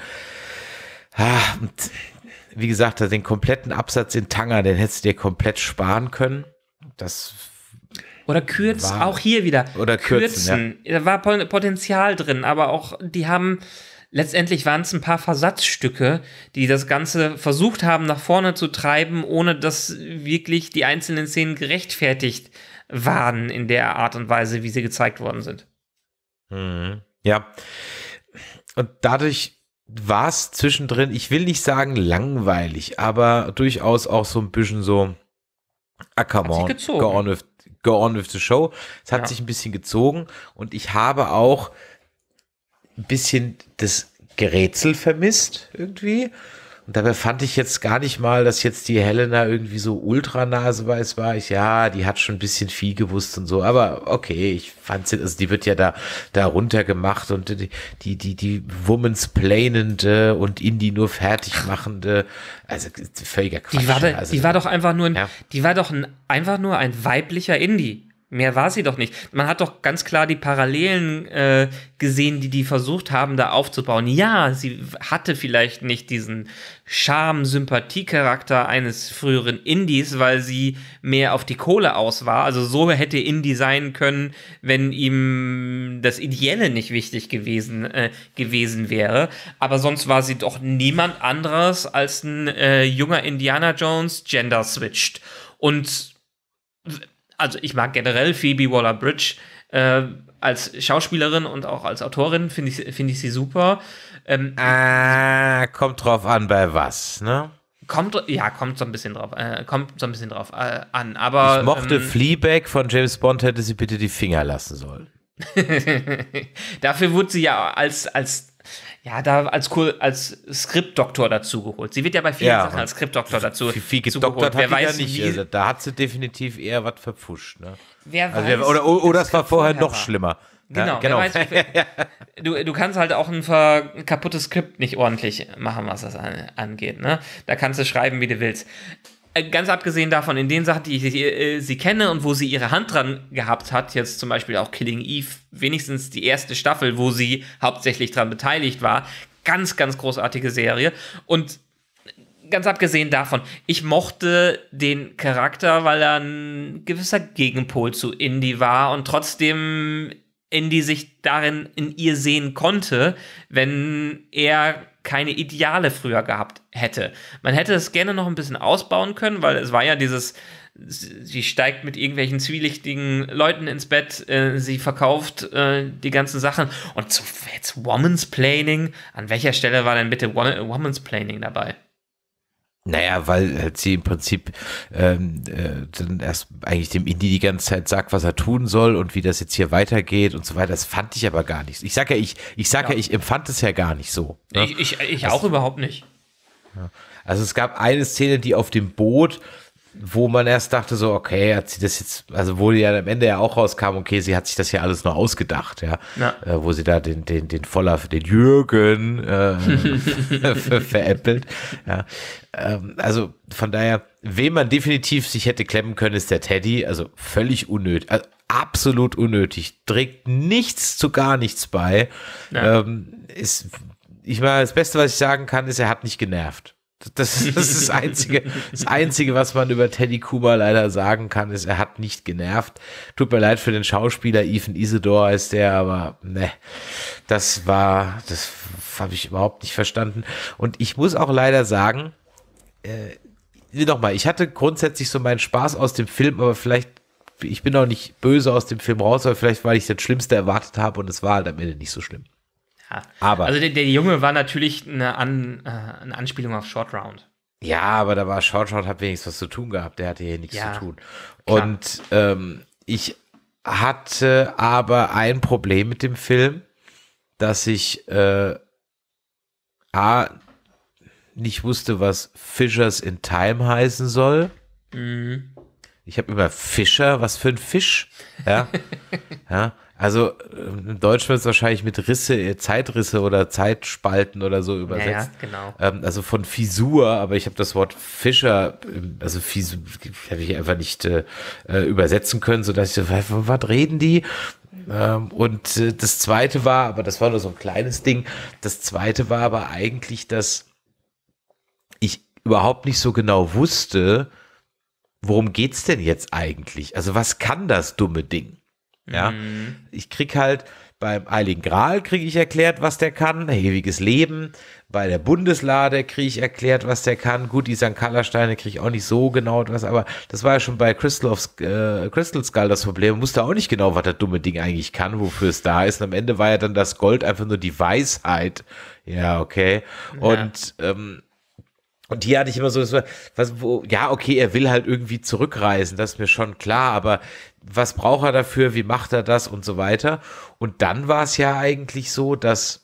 Ah, wie gesagt, den kompletten Absatz in Tanger, den hättest du dir komplett sparen können. Das oder kürzen, war, auch hier wieder. Oder kürzen. kürzen. Ja. Da war Potenzial drin, aber auch die haben letztendlich waren es ein paar Versatzstücke, die das Ganze versucht haben, nach vorne zu treiben, ohne dass wirklich die einzelnen Szenen gerechtfertigt waren in der Art und Weise, wie sie gezeigt worden sind. Mhm. Ja. Und dadurch war es zwischendrin, ich will nicht sagen langweilig, aber durchaus auch so ein bisschen so, ah, come on, go on, with, go on with the show. Es hat ja. sich ein bisschen gezogen und ich habe auch ein bisschen das Gerätsel vermisst irgendwie. Und dabei fand ich jetzt gar nicht mal, dass jetzt die Helena irgendwie so ultra naseweiß war. Ich, ja, die hat schon ein bisschen viel gewusst und so. Aber okay, ich fand sie, also die wird ja da, da runtergemacht und die, die, die, Womans planende und Indie nur fertig machende. Also völliger Quatsch. Die war, also, die war doch einfach nur ein, ja. die war doch ein, einfach nur ein weiblicher Indie. Mehr war sie doch nicht. Man hat doch ganz klar die Parallelen äh, gesehen, die die versucht haben, da aufzubauen. Ja, sie hatte vielleicht nicht diesen Charme-Sympathie-Charakter eines früheren Indies, weil sie mehr auf die Kohle aus war. Also so hätte Indie sein können, wenn ihm das Ideelle nicht wichtig gewesen, äh, gewesen wäre. Aber sonst war sie doch niemand anderes als ein äh, junger Indiana Jones, gender-switched. Und also ich mag generell Phoebe Waller-Bridge äh, als Schauspielerin und auch als Autorin, finde ich, find ich sie super. Ähm, ah, kommt drauf an, bei was, ne? Kommt, ja, kommt so ein bisschen drauf, äh, kommt so ein bisschen drauf äh, an, aber... Ich mochte ähm, Fleabag von James Bond, hätte sie bitte die Finger lassen sollen. Dafür wurde sie ja als, als ja, da als, als Skriptdoktor dazu geholt. Sie wird ja bei vielen ja, Sachen als Skriptdoktor dazu viel, viel gedoktert Wer weiß nicht, wie, also, da hat sie definitiv eher was verpfuscht. Ne? Wer also, weiß, oder oder, oder es war vorher noch war. schlimmer. Genau, ja, genau. genau. Weiß, du, du kannst halt auch ein kaputtes Skript nicht ordentlich machen, was das an, angeht. Ne? Da kannst du schreiben, wie du willst. Äh, ganz abgesehen davon, in den Sachen, die ich äh, sie kenne und wo sie ihre Hand dran gehabt hat, jetzt zum Beispiel auch Killing Eve, wenigstens die erste Staffel, wo sie hauptsächlich dran beteiligt war, ganz, ganz großartige Serie. Und ganz abgesehen davon, ich mochte den Charakter, weil er ein gewisser Gegenpol zu Indie war und trotzdem Andy sich darin in ihr sehen konnte, wenn er keine Ideale früher gehabt hätte. Man hätte es gerne noch ein bisschen ausbauen können, weil es war ja dieses, sie steigt mit irgendwelchen zwielichtigen Leuten ins Bett, äh, sie verkauft äh, die ganzen Sachen und zu, jetzt Woman's Planning. An welcher Stelle war denn bitte Woman's Planning dabei? Naja, weil halt sie im Prinzip ähm, äh, dann erst eigentlich dem Indie die ganze Zeit sagt, was er tun soll und wie das jetzt hier weitergeht und so weiter. Das fand ich aber gar nicht. Ich sag ja, ich, ich sag ja, ja ich empfand es ja gar nicht so. Ne? Ich, ich, ich das, auch überhaupt nicht. Ja. Also es gab eine Szene, die auf dem Boot wo man erst dachte so, okay, hat sie das jetzt, also wo die ja am Ende ja auch rauskam, okay, sie hat sich das ja alles nur ausgedacht, ja, ja. Äh, wo sie da den den den Voller, für den Jürgen äh, veräppelt, ja, ähm, also von daher, wem man definitiv sich hätte klemmen können, ist der Teddy, also völlig unnötig, also absolut unnötig, trägt nichts zu gar nichts bei, ja. ähm, ist, ich meine, das Beste, was ich sagen kann, ist, er hat nicht genervt. Das, das ist das Einzige, das Einzige, was man über Teddy Kuba leider sagen kann, ist, er hat nicht genervt. Tut mir leid für den Schauspieler, Ethan Isidore heißt der, aber ne, das war, das habe ich überhaupt nicht verstanden. Und ich muss auch leider sagen, äh, nochmal, ich hatte grundsätzlich so meinen Spaß aus dem Film, aber vielleicht, ich bin auch nicht böse aus dem Film raus, aber vielleicht, weil ich das Schlimmste erwartet habe und es war halt am Ende nicht so schlimm. Ja. Aber. Also der, der, Junge war natürlich eine, An, äh, eine Anspielung auf Short Round. Ja, aber da war Short Round, hat wenigstens was zu tun gehabt. Der hatte hier nichts ja, zu tun. Und ähm, ich hatte aber ein Problem mit dem Film, dass ich äh, A, nicht wusste, was Fishers in Time heißen soll. Mhm. Ich habe immer Fischer, was für ein Fisch. Ja. ja. Also in ähm, Deutsch wird es wahrscheinlich mit Risse, äh, Zeitrisse oder Zeitspalten oder so übersetzt. Ja, ja genau. Ähm, also von Fissur, aber ich habe das Wort Fischer, ähm, also Fissur, habe ich einfach nicht äh, äh übersetzen können, sodass ich so, von was reden die? und äh, das zweite war, aber das war nur so ein kleines Ding, das zweite war aber eigentlich, dass ich überhaupt nicht so genau wusste, worum geht's denn jetzt eigentlich? Also was kann das dumme Ding? Ja, mhm. ich krieg halt beim Heiligen Gral kriege ich erklärt, was der kann, ewiges Leben. Bei der Bundeslade kriege ich erklärt, was der kann. Gut, die St. Kallersteine kriege ich auch nicht so genau was, aber das war ja schon bei Crystal, of, äh, Crystal Skull das Problem. Ich wusste auch nicht genau, was das dumme Ding eigentlich kann, wofür es da ist. Und am Ende war ja dann das Gold einfach nur die Weisheit. Ja, okay. Und Ähm, und hier hatte ich immer so, das war, was, wo, ja, okay, er will halt irgendwie zurückreisen, das ist mir schon klar, aber was braucht er dafür, wie macht er das und so weiter. Und dann war es ja eigentlich so, dass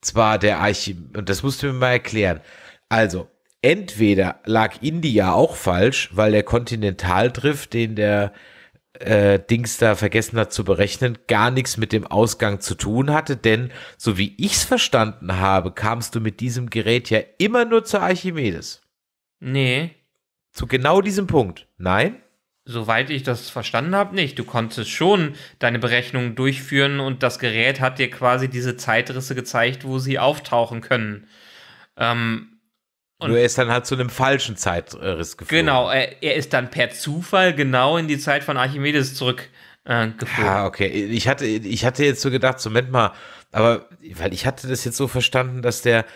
zwar der Archiv, und das musst du mir mal erklären, also entweder lag India auch falsch, weil der Kontinentaldrift, den der äh, Dings da vergessen hat zu berechnen, gar nichts mit dem Ausgang zu tun hatte, denn so wie ich es verstanden habe, kamst du mit diesem Gerät ja immer nur zur Archimedes. Nee. Zu genau diesem Punkt. Nein? Soweit ich das verstanden habe, nicht. Du konntest schon deine Berechnungen durchführen und das Gerät hat dir quasi diese Zeitrisse gezeigt, wo sie auftauchen können. Ähm, und Nur er ist dann halt zu einem falschen Zeitriss geflogen. Genau, er, er ist dann per Zufall genau in die Zeit von Archimedes zurück äh, Ah, okay. Ich hatte, ich hatte jetzt so gedacht, so, Moment mal, aber, weil ich hatte das jetzt so verstanden, dass der,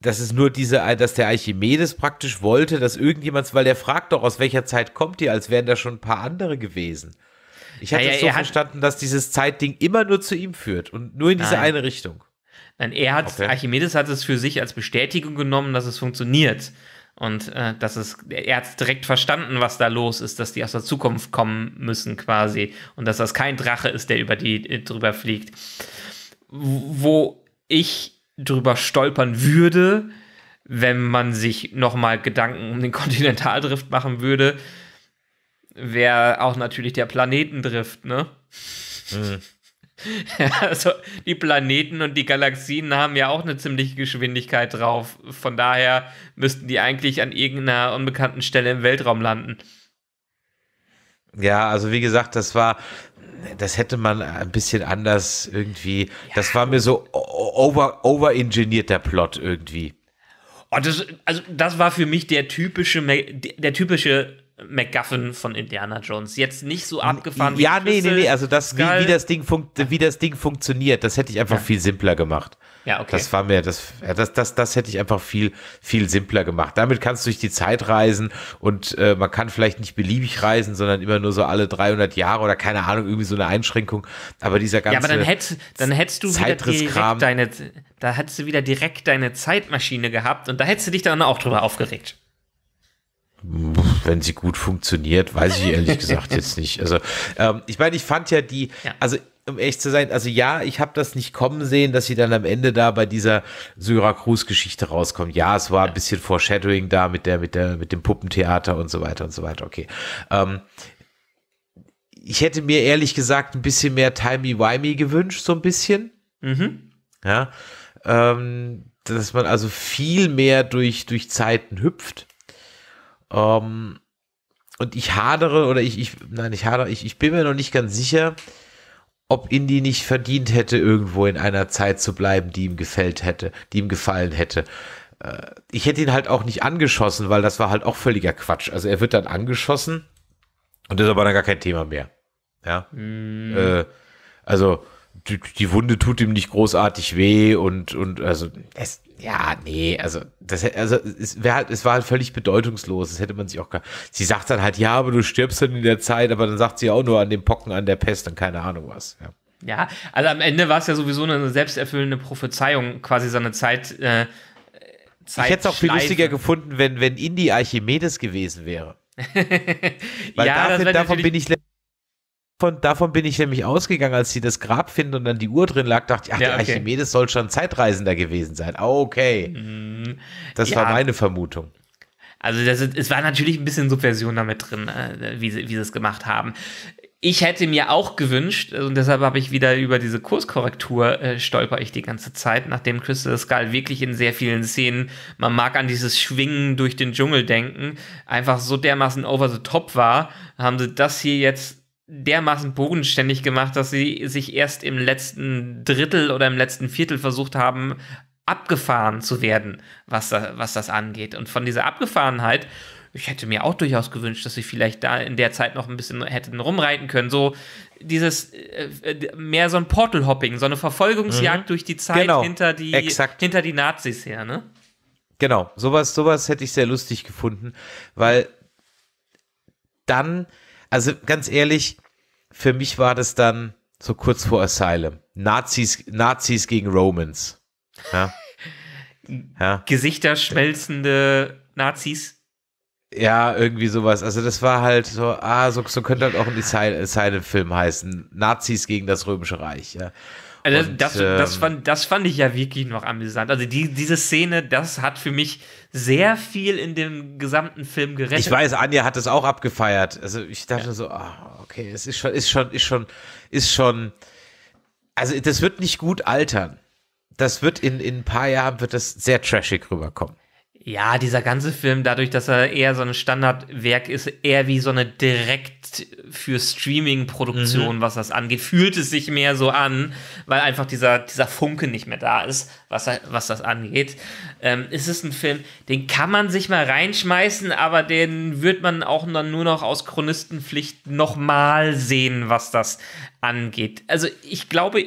dass es nur diese, dass der Archimedes praktisch wollte, dass irgendjemand, weil der fragt doch, aus welcher Zeit kommt die, als wären da schon ein paar andere gewesen. Ich hatte naja, es so verstanden, dass dieses Zeitding immer nur zu ihm führt und nur in diese nein. eine Richtung. Nein, er hat, okay. Archimedes hat es für sich als Bestätigung genommen, dass es funktioniert. Und äh, dass es, er hat direkt verstanden, was da los ist, dass die aus der Zukunft kommen müssen quasi. Und dass das kein Drache ist, der über die äh, drüber fliegt. Wo ich drüber stolpern würde, wenn man sich nochmal Gedanken um den Kontinentaldrift machen würde, wäre auch natürlich der Planetendrift, ne? Mhm. also die Planeten und die Galaxien haben ja auch eine ziemliche Geschwindigkeit drauf. Von daher müssten die eigentlich an irgendeiner unbekannten Stelle im Weltraum landen. Ja, also wie gesagt, das war, das hätte man ein bisschen anders irgendwie. Ja. Das war mir so over, overengineert der Plot irgendwie. Oh, das, also das war für mich der typische, der typische MacGuffin von Indiana Jones. Jetzt nicht so abgefahren. Ja, nee, nee, nee. Also das, wie, wie, das Ding wie das Ding funktioniert, das hätte ich einfach ja. viel simpler gemacht. Ja, okay. Das war mir, das, ja, das, das, das hätte ich einfach viel, viel simpler gemacht. Damit kannst du durch die Zeit reisen und äh, man kann vielleicht nicht beliebig reisen, sondern immer nur so alle 300 Jahre oder keine Ahnung, irgendwie so eine Einschränkung. Aber dieser ganze. Ja, aber dann, hätt, dann hättest du wieder direkt deine, da hättest du wieder direkt deine Zeitmaschine gehabt und da hättest du dich dann auch drüber aufgeregt wenn sie gut funktioniert, weiß ich ehrlich gesagt jetzt nicht. Also ähm, ich meine, ich fand ja die, ja. also um echt zu sein, also ja, ich habe das nicht kommen sehen, dass sie dann am Ende da bei dieser Syracuse-Geschichte rauskommt. Ja, es war ein bisschen Foreshadowing da mit der, mit der, mit dem Puppentheater und so weiter und so weiter. Okay. Ähm, ich hätte mir ehrlich gesagt ein bisschen mehr Timey-Wimey gewünscht, so ein bisschen. Mhm. Ja. Ähm, dass man also viel mehr durch, durch Zeiten hüpft. Ähm, und ich hadere oder ich, ich nein, ich hadere, ich, ich bin mir noch nicht ganz sicher, ob Indy nicht verdient hätte, irgendwo in einer Zeit zu bleiben, die ihm gefällt hätte, die ihm gefallen hätte. Äh, ich hätte ihn halt auch nicht angeschossen, weil das war halt auch völliger Quatsch. Also er wird dann angeschossen und ist aber dann gar kein Thema mehr. Ja. Mm. Äh, also die, die, Wunde tut ihm nicht großartig weh und, und also es, ja, nee, also, das, also es, wär, halt, es war halt völlig bedeutungslos. Das hätte man sich auch gar. Sie sagt dann halt, ja, aber du stirbst dann in der Zeit, aber dann sagt sie auch nur an den Pocken, an der Pest und keine Ahnung was. Ja. Ja, also am Ende war es ja sowieso eine selbsterfüllende Prophezeiung, quasi seine Zeit. Äh, Zeit ich hätte es auch viel lustiger gefunden, wenn, wenn Indy Archimedes gewesen wäre. Weil ja, davon, davon bin ich von, davon bin ich nämlich ausgegangen, als sie das Grab finden und dann die Uhr drin lag, dachte ich, ach, ja, okay. der Archimedes soll schon Zeitreisender gewesen sein. Ah, okay. Mhm. Das ja. war meine Vermutung. Also das, es war natürlich ein bisschen Subversion damit drin, äh, wie sie, wie sie es gemacht haben. Ich hätte mir auch gewünscht, und deshalb habe ich wieder über diese Kurskorrektur äh, stolper ich die ganze Zeit, nachdem Crystal Skull wirklich in sehr vielen Szenen, man mag an dieses Schwingen durch den Dschungel denken, einfach so dermaßen over the top war, haben sie das hier jetzt dermaßen bodenständig gemacht, dass sie sich erst im letzten Drittel oder im letzten Viertel versucht haben, abgefahren zu werden, was, da, was das angeht. Und von dieser Abgefahrenheit, ich hätte mir auch durchaus gewünscht, dass sie vielleicht da in der Zeit noch ein bisschen hätten rumreiten können. So dieses äh, äh, mehr so ein Portal-Hopping, so eine Verfolgungsjagd mhm. durch die Zeit genau. hinter, die, Exakt. hinter die Nazis her, ne? Genau, sowas, sowas hätte ich sehr lustig gefunden, weil dann also ganz ehrlich, für mich war das dann so kurz vor Asylum. Nazis, Nazis gegen Romans. Ja. ja. Gesichterschmelzende Nazis. Ja, irgendwie sowas. Also das war halt so, ah, so, so könnte halt auch ein Asylum-Film heißen. Nazis gegen das Römische Reich. Ja. Also und, das, das, ähm, fand, das fand ich ja wirklich noch amüsant. Also die, diese Szene, das hat für mich sehr viel in dem gesamten Film gerettet. Ich weiß, Anja hat es auch abgefeiert. Also ich dachte ja. so, oh, okay, es ist schon, ist schon, ist schon, ist schon. Also das wird nicht gut altern. Das wird in, in ein paar Jahren wird das sehr trashig rüberkommen. Ja, dieser ganze Film, dadurch, dass er eher so ein Standardwerk ist, eher wie so eine direkt für streaming produktion mhm. was das angeht, fühlt es sich mehr so an, weil einfach dieser, dieser Funke nicht mehr da ist, was, was das angeht. Ähm, es ist ein Film, den kann man sich mal reinschmeißen, aber den wird man auch dann nur noch aus Chronistenpflicht nochmal sehen, was das angeht. Also ich glaube,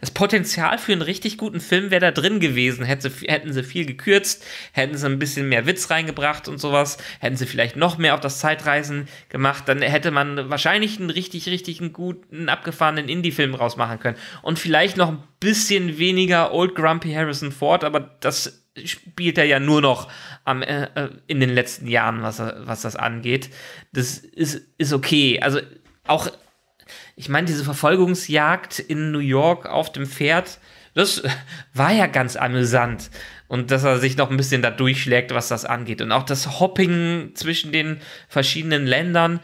das Potenzial für einen richtig guten Film wäre da drin gewesen. Hätte, hätten sie viel gekürzt, hätten sie ein bisschen mehr Witz reingebracht und sowas, hätten sie vielleicht noch mehr auf das Zeitreisen gemacht, dann hätte man Was wahrscheinlich einen richtig, richtig einen guten, abgefahrenen Indie-Film rausmachen können. Und vielleicht noch ein bisschen weniger Old Grumpy Harrison Ford, aber das spielt er ja nur noch am, äh, äh in den letzten Jahren, was, was das angeht. Das ist, ist okay. Also auch, ich meine, diese Verfolgungsjagd in New York auf dem Pferd, das war ja ganz amüsant. Und dass er sich noch ein bisschen da durchschlägt, was das angeht. Und auch das Hopping zwischen den verschiedenen Ländern,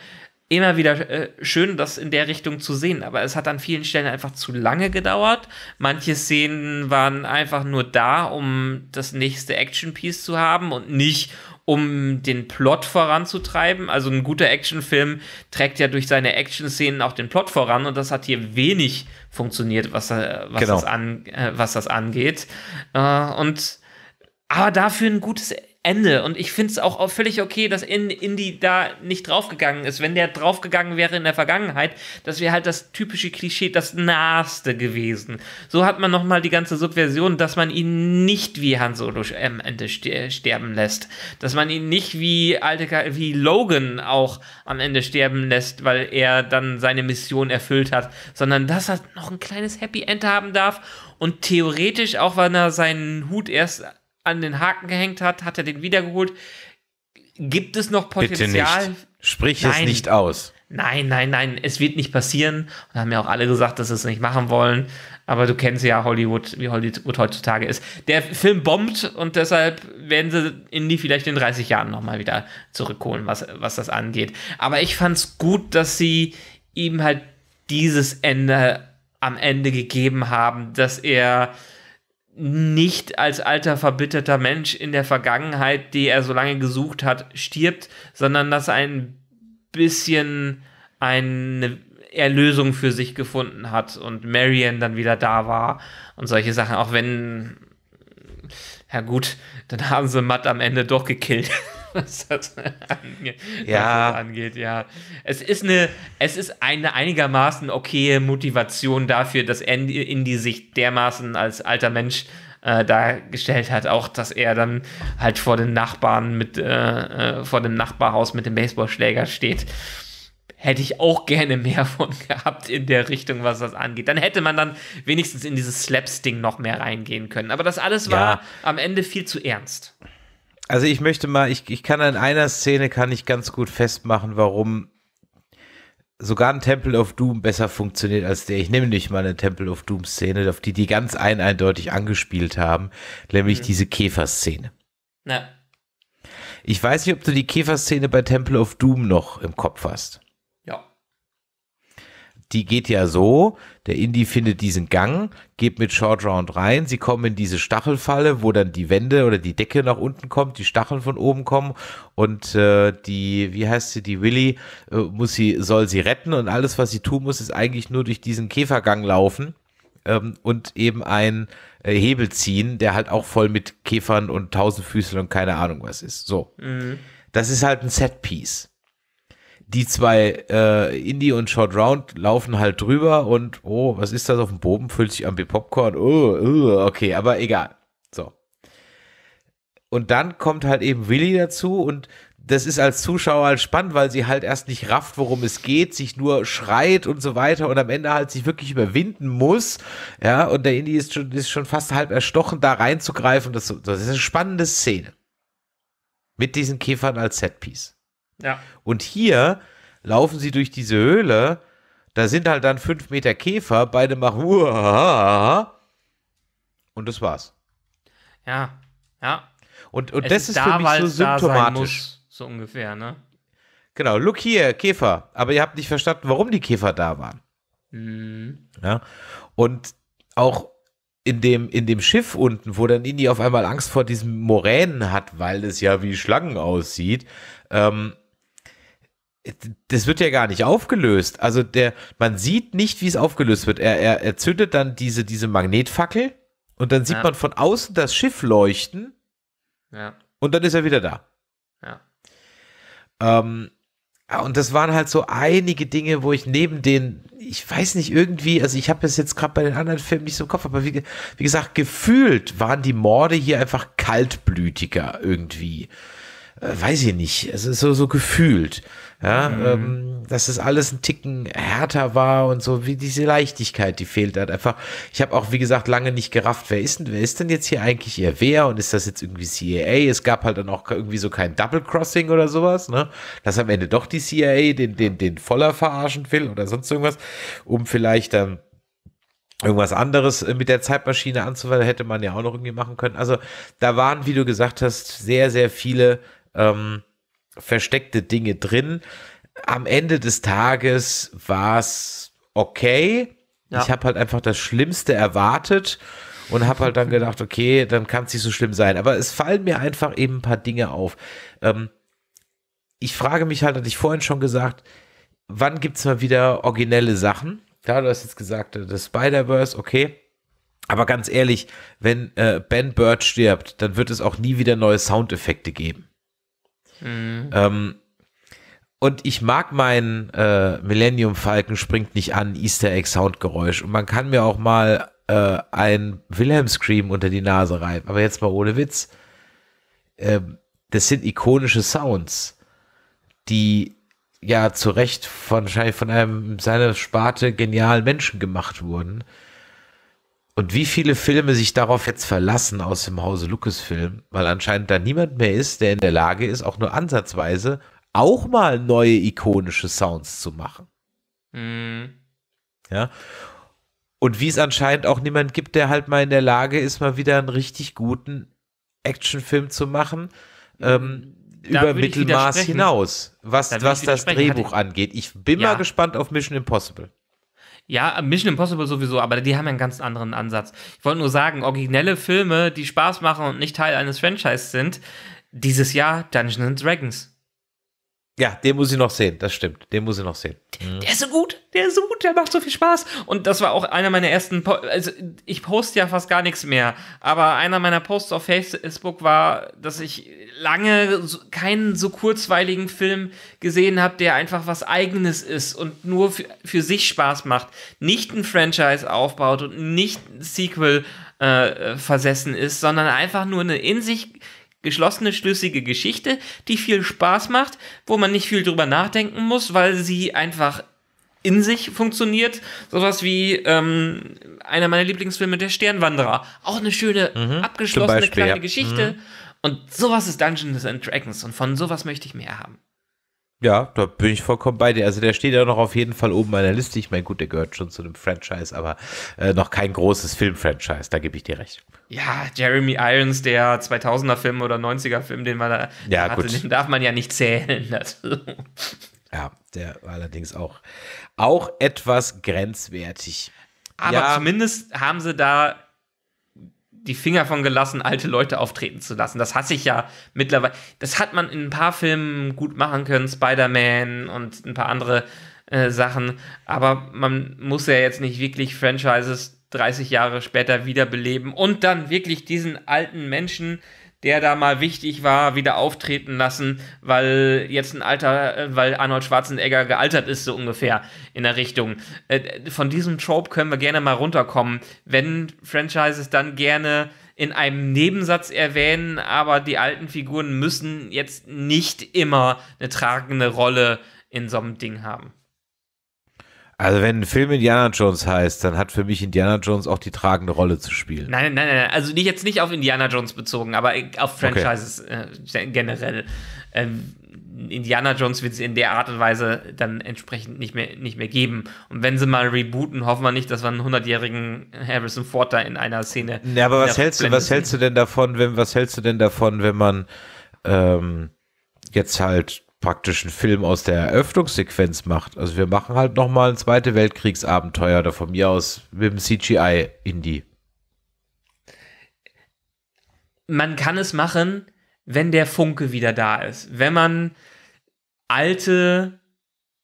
immer wieder äh, schön, das in der Richtung zu sehen. Aber es hat an vielen Stellen einfach zu lange gedauert. Manche Szenen waren einfach nur da, um das nächste Action-Piece zu haben und nicht, um den Plot voranzutreiben. Also ein guter Actionfilm trägt ja durch seine Action-Szenen auch den Plot voran und das hat hier wenig funktioniert, was, äh, was, genau. das, an, äh, was das angeht. Äh, und aber dafür ein gutes Ende. Und ich finde es auch völlig okay, dass Indy da nicht draufgegangen ist. Wenn der draufgegangen wäre in der Vergangenheit, das wäre halt das typische Klischee, das Naheste gewesen. So hat man nochmal die ganze Subversion, dass man ihn nicht wie Han Solo am Ende sterben lässt. Dass man ihn nicht wie, alte, wie Logan auch am Ende sterben lässt, weil er dann seine Mission erfüllt hat. Sondern dass er noch ein kleines Happy End haben darf und theoretisch, auch wenn er seinen Hut erst an den Haken gehängt hat, hat er den wiedergeholt. Gibt es noch Potenzial? Bitte nicht. Sprich nein. es nicht aus. Nein, nein, nein, es wird nicht passieren. Und haben ja auch alle gesagt, dass sie es nicht machen wollen. Aber du kennst ja Hollywood, wie Hollywood heutzutage ist. Der Film bombt und deshalb werden sie Indy vielleicht in 30 Jahren nochmal wieder zurückholen, was, was das angeht. Aber ich fand es gut, dass sie ihm halt dieses Ende am Ende gegeben haben, dass er nicht als alter verbitterter Mensch in der Vergangenheit, die er so lange gesucht hat, stirbt, sondern dass er ein bisschen eine Erlösung für sich gefunden hat und Marion dann wieder da war und solche Sachen, auch wenn, ja gut, dann haben sie Matt am Ende doch gekillt. was das ange ja. angeht, ja. Es ist eine, es ist eine einigermaßen okaye Motivation dafür, dass Andy, Indy sich dermaßen als alter Mensch äh, dargestellt hat, auch dass er dann halt vor den Nachbarn mit, äh, äh, vor dem Nachbarhaus mit dem Baseballschläger steht. Hätte ich auch gerne mehr von gehabt in der Richtung, was das angeht. Dann hätte man dann wenigstens in dieses Slaps-Ding noch mehr reingehen können. Aber das alles war ja. am Ende viel zu ernst. Also ich möchte mal, ich, ich kann an einer Szene kann ich ganz gut festmachen, warum sogar ein Temple of Doom besser funktioniert als der. Ich nehme nicht mal eine Temple of Doom Szene, auf die die ganz ein eindeutig angespielt haben, nämlich mhm. diese Käferszene. Na. Ich weiß nicht, ob du die Käferszene bei Temple of Doom noch im Kopf hast die geht ja so, der Indie findet diesen Gang, geht mit Short Round rein, sie kommen in diese Stachelfalle, wo dann die Wände oder die Decke nach unten kommt, die Stacheln von oben kommen und äh, die, wie heißt sie, die Willy, äh, muss sie, soll sie retten und alles, was sie tun muss, ist eigentlich nur durch diesen Käfergang laufen ähm, und eben ein äh, Hebel ziehen, der halt auch voll mit Käfern und Tausendfüßeln und keine Ahnung was ist. So. Mhm. Das ist halt ein Setpiece die zwei äh, Indie und Short Round laufen halt drüber und oh, was ist das auf dem Boden? Fühlt sich an wie Popcorn. Oh, oh, okay, aber egal. So. Und dann kommt halt eben Willy dazu und das ist als Zuschauer halt spannend, weil sie halt erst nicht rafft, worum es geht, sich nur schreit und so weiter und am Ende halt sich wirklich überwinden muss. Ja, und der Indie ist schon, ist schon fast halb erstochen, da reinzugreifen. Das, das ist eine spannende Szene. Mit diesen Käfern als Setpiece. Ja. Und hier laufen sie durch diese Höhle, da sind halt dann fünf Meter Käfer, beide machen Uah! und das war's. Ja, ja. Und, und das ist, da, für mich so symptomatisch. Muss, so ungefähr, ne? Genau, look hier, Käfer. Aber ihr habt nicht verstanden, warum die Käfer da waren. Mhm. Ja. Und auch in dem, in dem Schiff unten, wo dann Indy auf einmal Angst vor diesen Moränen hat, weil es ja wie Schlangen aussieht, ähm, das wird ja gar nicht aufgelöst. Also der, man sieht nicht, wie es aufgelöst wird. Er, er, er zündet dann diese, diese Magnetfackel und dann sieht ja. man von außen das Schiff leuchten. Ja. Und dann ist er wieder da. Ja. Ähm, ah, und das waren halt so einige Dinge, wo ich neben den, ich weiß nicht irgendwie, also ich habe es jetzt gerade bei den anderen Filmen nicht so im Kopf, aber wie, wie gesagt, gefühlt waren die Morde hier einfach kaltblütiger irgendwie. Äh, weiß ich nicht, also so, so gefühlt. Ja, mhm. ähm, dass es alles ein Ticken härter war und so, wie diese Leichtigkeit, die fehlt hat einfach. Ich habe auch, wie gesagt, lange nicht gerafft, wer ist denn, wer ist denn jetzt hier eigentlich ihr wer und ist das jetzt irgendwie CIA? Es gab halt dann auch irgendwie so kein Double Crossing oder sowas, ne? Dass am Ende doch die CIA den, den, den Voller verarschen will oder sonst irgendwas, um vielleicht dann irgendwas anderes äh, mit der Zeitmaschine anzuwenden, hätte man ja auch noch irgendwie machen können. Also da waren, wie du gesagt hast, sehr, sehr viele, ähm, versteckte Dinge drin. Am Ende des Tages war es okay. Ja. Ich habe halt einfach das Schlimmste erwartet und habe halt dann gedacht, okay, dann kann es nicht so schlimm sein. Aber es fallen mir einfach eben ein paar Dinge auf. Ähm, ich frage mich halt, hatte ich vorhin schon gesagt, wann gibt es mal wieder originelle Sachen? Klar, du hast jetzt gesagt, das Spider-Verse, okay. Aber ganz ehrlich, wenn äh, Ben Bird stirbt, dann wird es auch nie wieder neue Soundeffekte geben. Mhm. Ähm, und ich mag mein äh, Millennium Falken springt nicht an Easter Egg Sound Geräusch. Und man kann mir auch mal äh, ein Wilhelm Scream unter die Nase reiben. Aber jetzt mal ohne Witz. Äh, das sind ikonische Sounds, die ja zu Recht von, wahrscheinlich von einem seiner Sparte genialen Menschen gemacht wurden. Und wie viele Filme sich darauf jetzt verlassen aus dem Hause Lucasfilm, weil anscheinend da niemand mehr ist, der in der Lage ist, auch nur ansatzweise auch mal neue ikonische Sounds zu machen. Mhm. Ja. Und wie es anscheinend auch niemand gibt, der halt mal in der Lage ist, mal wieder einen richtig guten Actionfilm zu machen, mhm. ähm, über Mittelmaß hinaus, was, was das Drehbuch ich... angeht. Ich bin ja. mal gespannt auf Mission Impossible. Ja, Mission Impossible sowieso, aber die haben einen ganz anderen Ansatz. Ich wollte nur sagen, originelle Filme, die Spaß machen und nicht Teil eines Franchises sind, dieses Jahr Dungeons Dragons. Ja, den muss ich noch sehen, das stimmt. Den muss ich noch sehen. Mhm. Der ist so gut, der ist so gut, der macht so viel Spaß. Und das war auch einer meiner ersten, po also ich poste ja fast gar nichts mehr, aber einer meiner Posts auf Facebook war, dass ich lange keinen so kurzweiligen Film gesehen habe, der einfach was eigenes ist und nur für, für sich Spaß macht, nicht ein Franchise aufbaut und nicht ein Sequel äh, versessen ist, sondern einfach nur eine in sich geschlossene, schlüssige Geschichte, die viel Spaß macht, wo man nicht viel drüber nachdenken muss, weil sie einfach in sich funktioniert. Sowas wie ähm, einer meiner Lieblingsfilme, Der Sternwanderer. Auch eine schöne, mhm, abgeschlossene, kleine Geschichte. Mhm. Und sowas ist Dungeons and Dragons und von sowas möchte ich mehr haben. Ja, da bin ich vollkommen bei dir. Also der steht ja noch auf jeden Fall oben meiner Liste. Ich meine, gut, der gehört schon zu einem Franchise, aber äh, noch kein großes Film-Franchise, da gebe ich dir recht. Ja, Jeremy Irons, der 2000er-Film oder 90er-Film, den man da ja, hatte, gut. den darf man ja nicht zählen. Also. ja, der war allerdings auch, auch etwas grenzwertig. Aber ja. zumindest haben sie da die Finger von gelassen, alte Leute auftreten zu lassen. Das hasse ich ja mittlerweile. Das hat man in ein paar Filmen gut machen können, Spider-Man und ein paar andere äh, Sachen. Aber man muss ja jetzt nicht wirklich Franchises 30 Jahre später wiederbeleben und dann wirklich diesen alten Menschen der da mal wichtig war, wieder auftreten lassen, weil jetzt ein alter, äh, weil Arnold Schwarzenegger gealtert ist, so ungefähr in der Richtung. Äh, von diesem Trope können wir gerne mal runterkommen, wenn Franchises dann gerne in einem Nebensatz erwähnen, aber die alten Figuren müssen jetzt nicht immer eine tragende Rolle in so einem Ding haben. Also wenn ein Film Indiana Jones heißt, dann hat für mich Indiana Jones auch die tragende Rolle zu spielen. Nein, nein, nein, also nicht, jetzt nicht auf Indiana Jones bezogen, aber auf Franchises okay. äh, generell. Ähm, Indiana Jones wird es in der Art und Weise dann entsprechend nicht mehr, nicht mehr geben. Und wenn sie mal rebooten, hoffen wir nicht, dass wir einen 100-jährigen Harrison Ford da in einer Szene. Ja, aber was hältst, du, was hältst du denn davon, wenn, was hältst du denn davon, wenn man ähm, jetzt halt praktisch einen Film aus der Eröffnungssequenz macht. Also wir machen halt nochmal ein Zweite Weltkriegsabenteuer da von mir aus mit dem CGI-Indie. Man kann es machen, wenn der Funke wieder da ist. Wenn man alte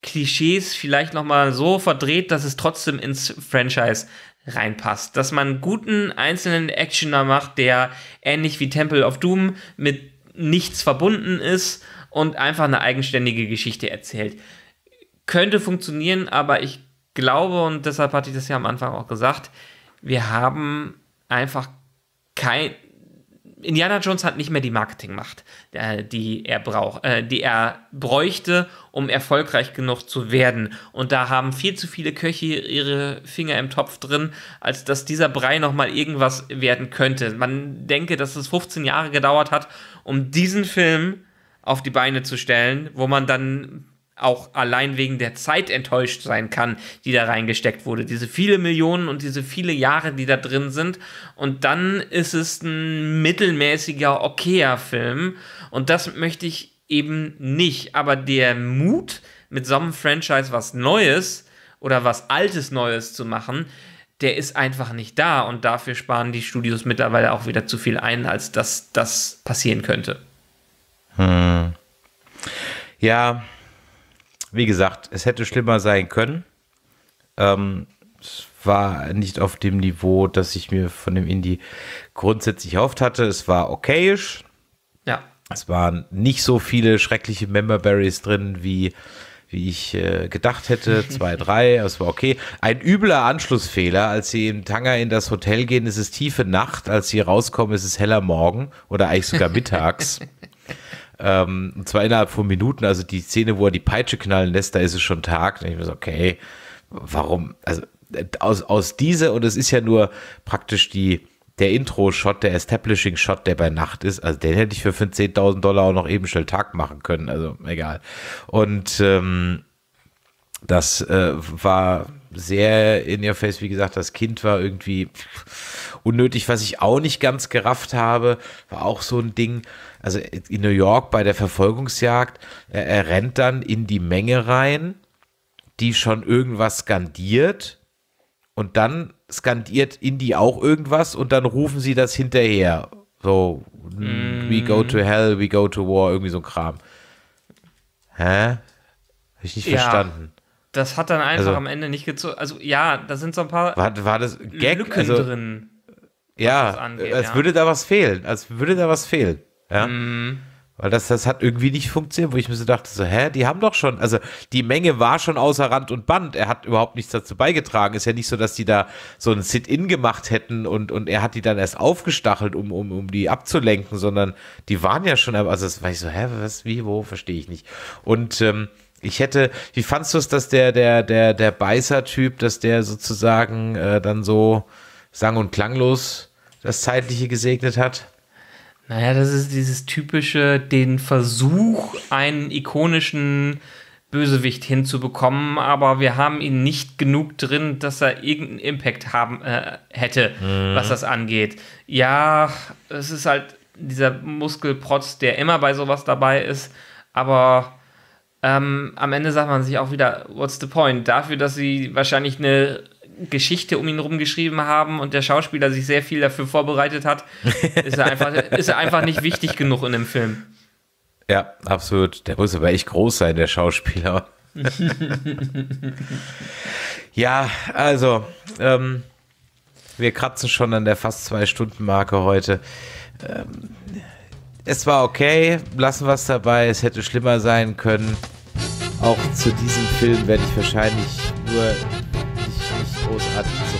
Klischees vielleicht nochmal so verdreht, dass es trotzdem ins Franchise reinpasst. Dass man guten einzelnen Actioner macht, der ähnlich wie Temple of Doom mit nichts verbunden ist, und einfach eine eigenständige Geschichte erzählt. Könnte funktionieren, aber ich glaube, und deshalb hatte ich das ja am Anfang auch gesagt, wir haben einfach kein. Indiana Jones hat nicht mehr die Marketingmacht, äh, die er braucht, äh, die er bräuchte, um erfolgreich genug zu werden. Und da haben viel zu viele Köche ihre Finger im Topf drin, als dass dieser Brei nochmal irgendwas werden könnte. Man denke, dass es 15 Jahre gedauert hat, um diesen Film auf die Beine zu stellen, wo man dann auch allein wegen der Zeit enttäuscht sein kann, die da reingesteckt wurde. Diese viele Millionen und diese viele Jahre, die da drin sind. Und dann ist es ein mittelmäßiger, okayer Film. Und das möchte ich eben nicht. Aber der Mut, mit so einem Franchise was Neues oder was Altes Neues zu machen, der ist einfach nicht da. Und dafür sparen die Studios mittlerweile auch wieder zu viel ein, als dass das passieren könnte. Hm. Ja, wie gesagt, es hätte schlimmer sein können. Ähm, es war nicht auf dem Niveau, das ich mir von dem Indie grundsätzlich erhofft hatte. Es war okayisch. Ja. Es waren nicht so viele schreckliche Memberberries drin, wie, wie ich äh, gedacht hätte. Zwei, drei, es war okay. Ein übler Anschlussfehler, als sie im Tanger in das Hotel gehen, ist es tiefe Nacht. Als sie rauskommen, ist es heller Morgen oder eigentlich sogar mittags. Ähm, und zwar innerhalb von Minuten, also die Szene, wo er die Peitsche knallen lässt, da ist es schon Tag. Und ich mir so, okay, warum? Also äh, aus, aus dieser, und es ist ja nur praktisch die, der Intro-Shot, der Establishing-Shot, der bei Nacht ist, also den hätte ich für 10.000 Dollar auch noch eben schnell Tag machen können, also egal. Und ähm, das äh, war sehr in your face, wie gesagt, das Kind war irgendwie unnötig, was ich auch nicht ganz gerafft habe, war auch so ein Ding. Also in New York bei der Verfolgungsjagd, er, er rennt dann in die Menge rein, die schon irgendwas skandiert und dann skandiert Indy auch irgendwas und dann rufen sie das hinterher. So, mm. we go to hell, we go to war, irgendwie so ein Kram. Hä? Habe ich nicht ja. verstanden. Das hat dann einfach also, am Ende nicht gezogen. Also ja, da sind so ein paar war, war das Gag? Lücken also, drin. Ja, angeht, als ja. würde da was fehlen. Als würde da was fehlen. Ja. Mm. Weil das, das hat irgendwie nicht funktioniert, wo ich mir so dachte, so, hä, die haben doch schon, also die Menge war schon außer Rand und Band. Er hat überhaupt nichts dazu beigetragen. Ist ja nicht so, dass die da so ein Sit-In gemacht hätten und, und er hat die dann erst aufgestachelt, um, um, um die abzulenken, sondern die waren ja schon, also das war ich so, hä, was, wie, wo, verstehe ich nicht. Und ähm, ich hätte, wie fandst du es, dass der, der, der, der Beißer-Typ, dass der sozusagen äh, dann so sang- und klanglos das Zeitliche gesegnet hat? Naja, das ist dieses typische, den Versuch, einen ikonischen Bösewicht hinzubekommen, aber wir haben ihn nicht genug drin, dass er irgendeinen Impact haben äh, hätte, mhm. was das angeht. Ja, es ist halt dieser Muskelprotz, der immer bei sowas dabei ist, aber ähm, am Ende sagt man sich auch wieder, what's the point? Dafür, dass sie wahrscheinlich eine Geschichte um ihn rumgeschrieben haben und der Schauspieler sich sehr viel dafür vorbereitet hat, ist er einfach, ist er einfach nicht wichtig genug in dem Film. Ja, absolut. Der muss aber echt groß sein, der Schauspieler. ja, also, ähm, wir kratzen schon an der fast zwei Stunden Marke heute. Ähm, es war okay, lassen wir es dabei, es hätte schlimmer sein können. Auch zu diesem Film werde ich wahrscheinlich nur nicht, nicht großartig zu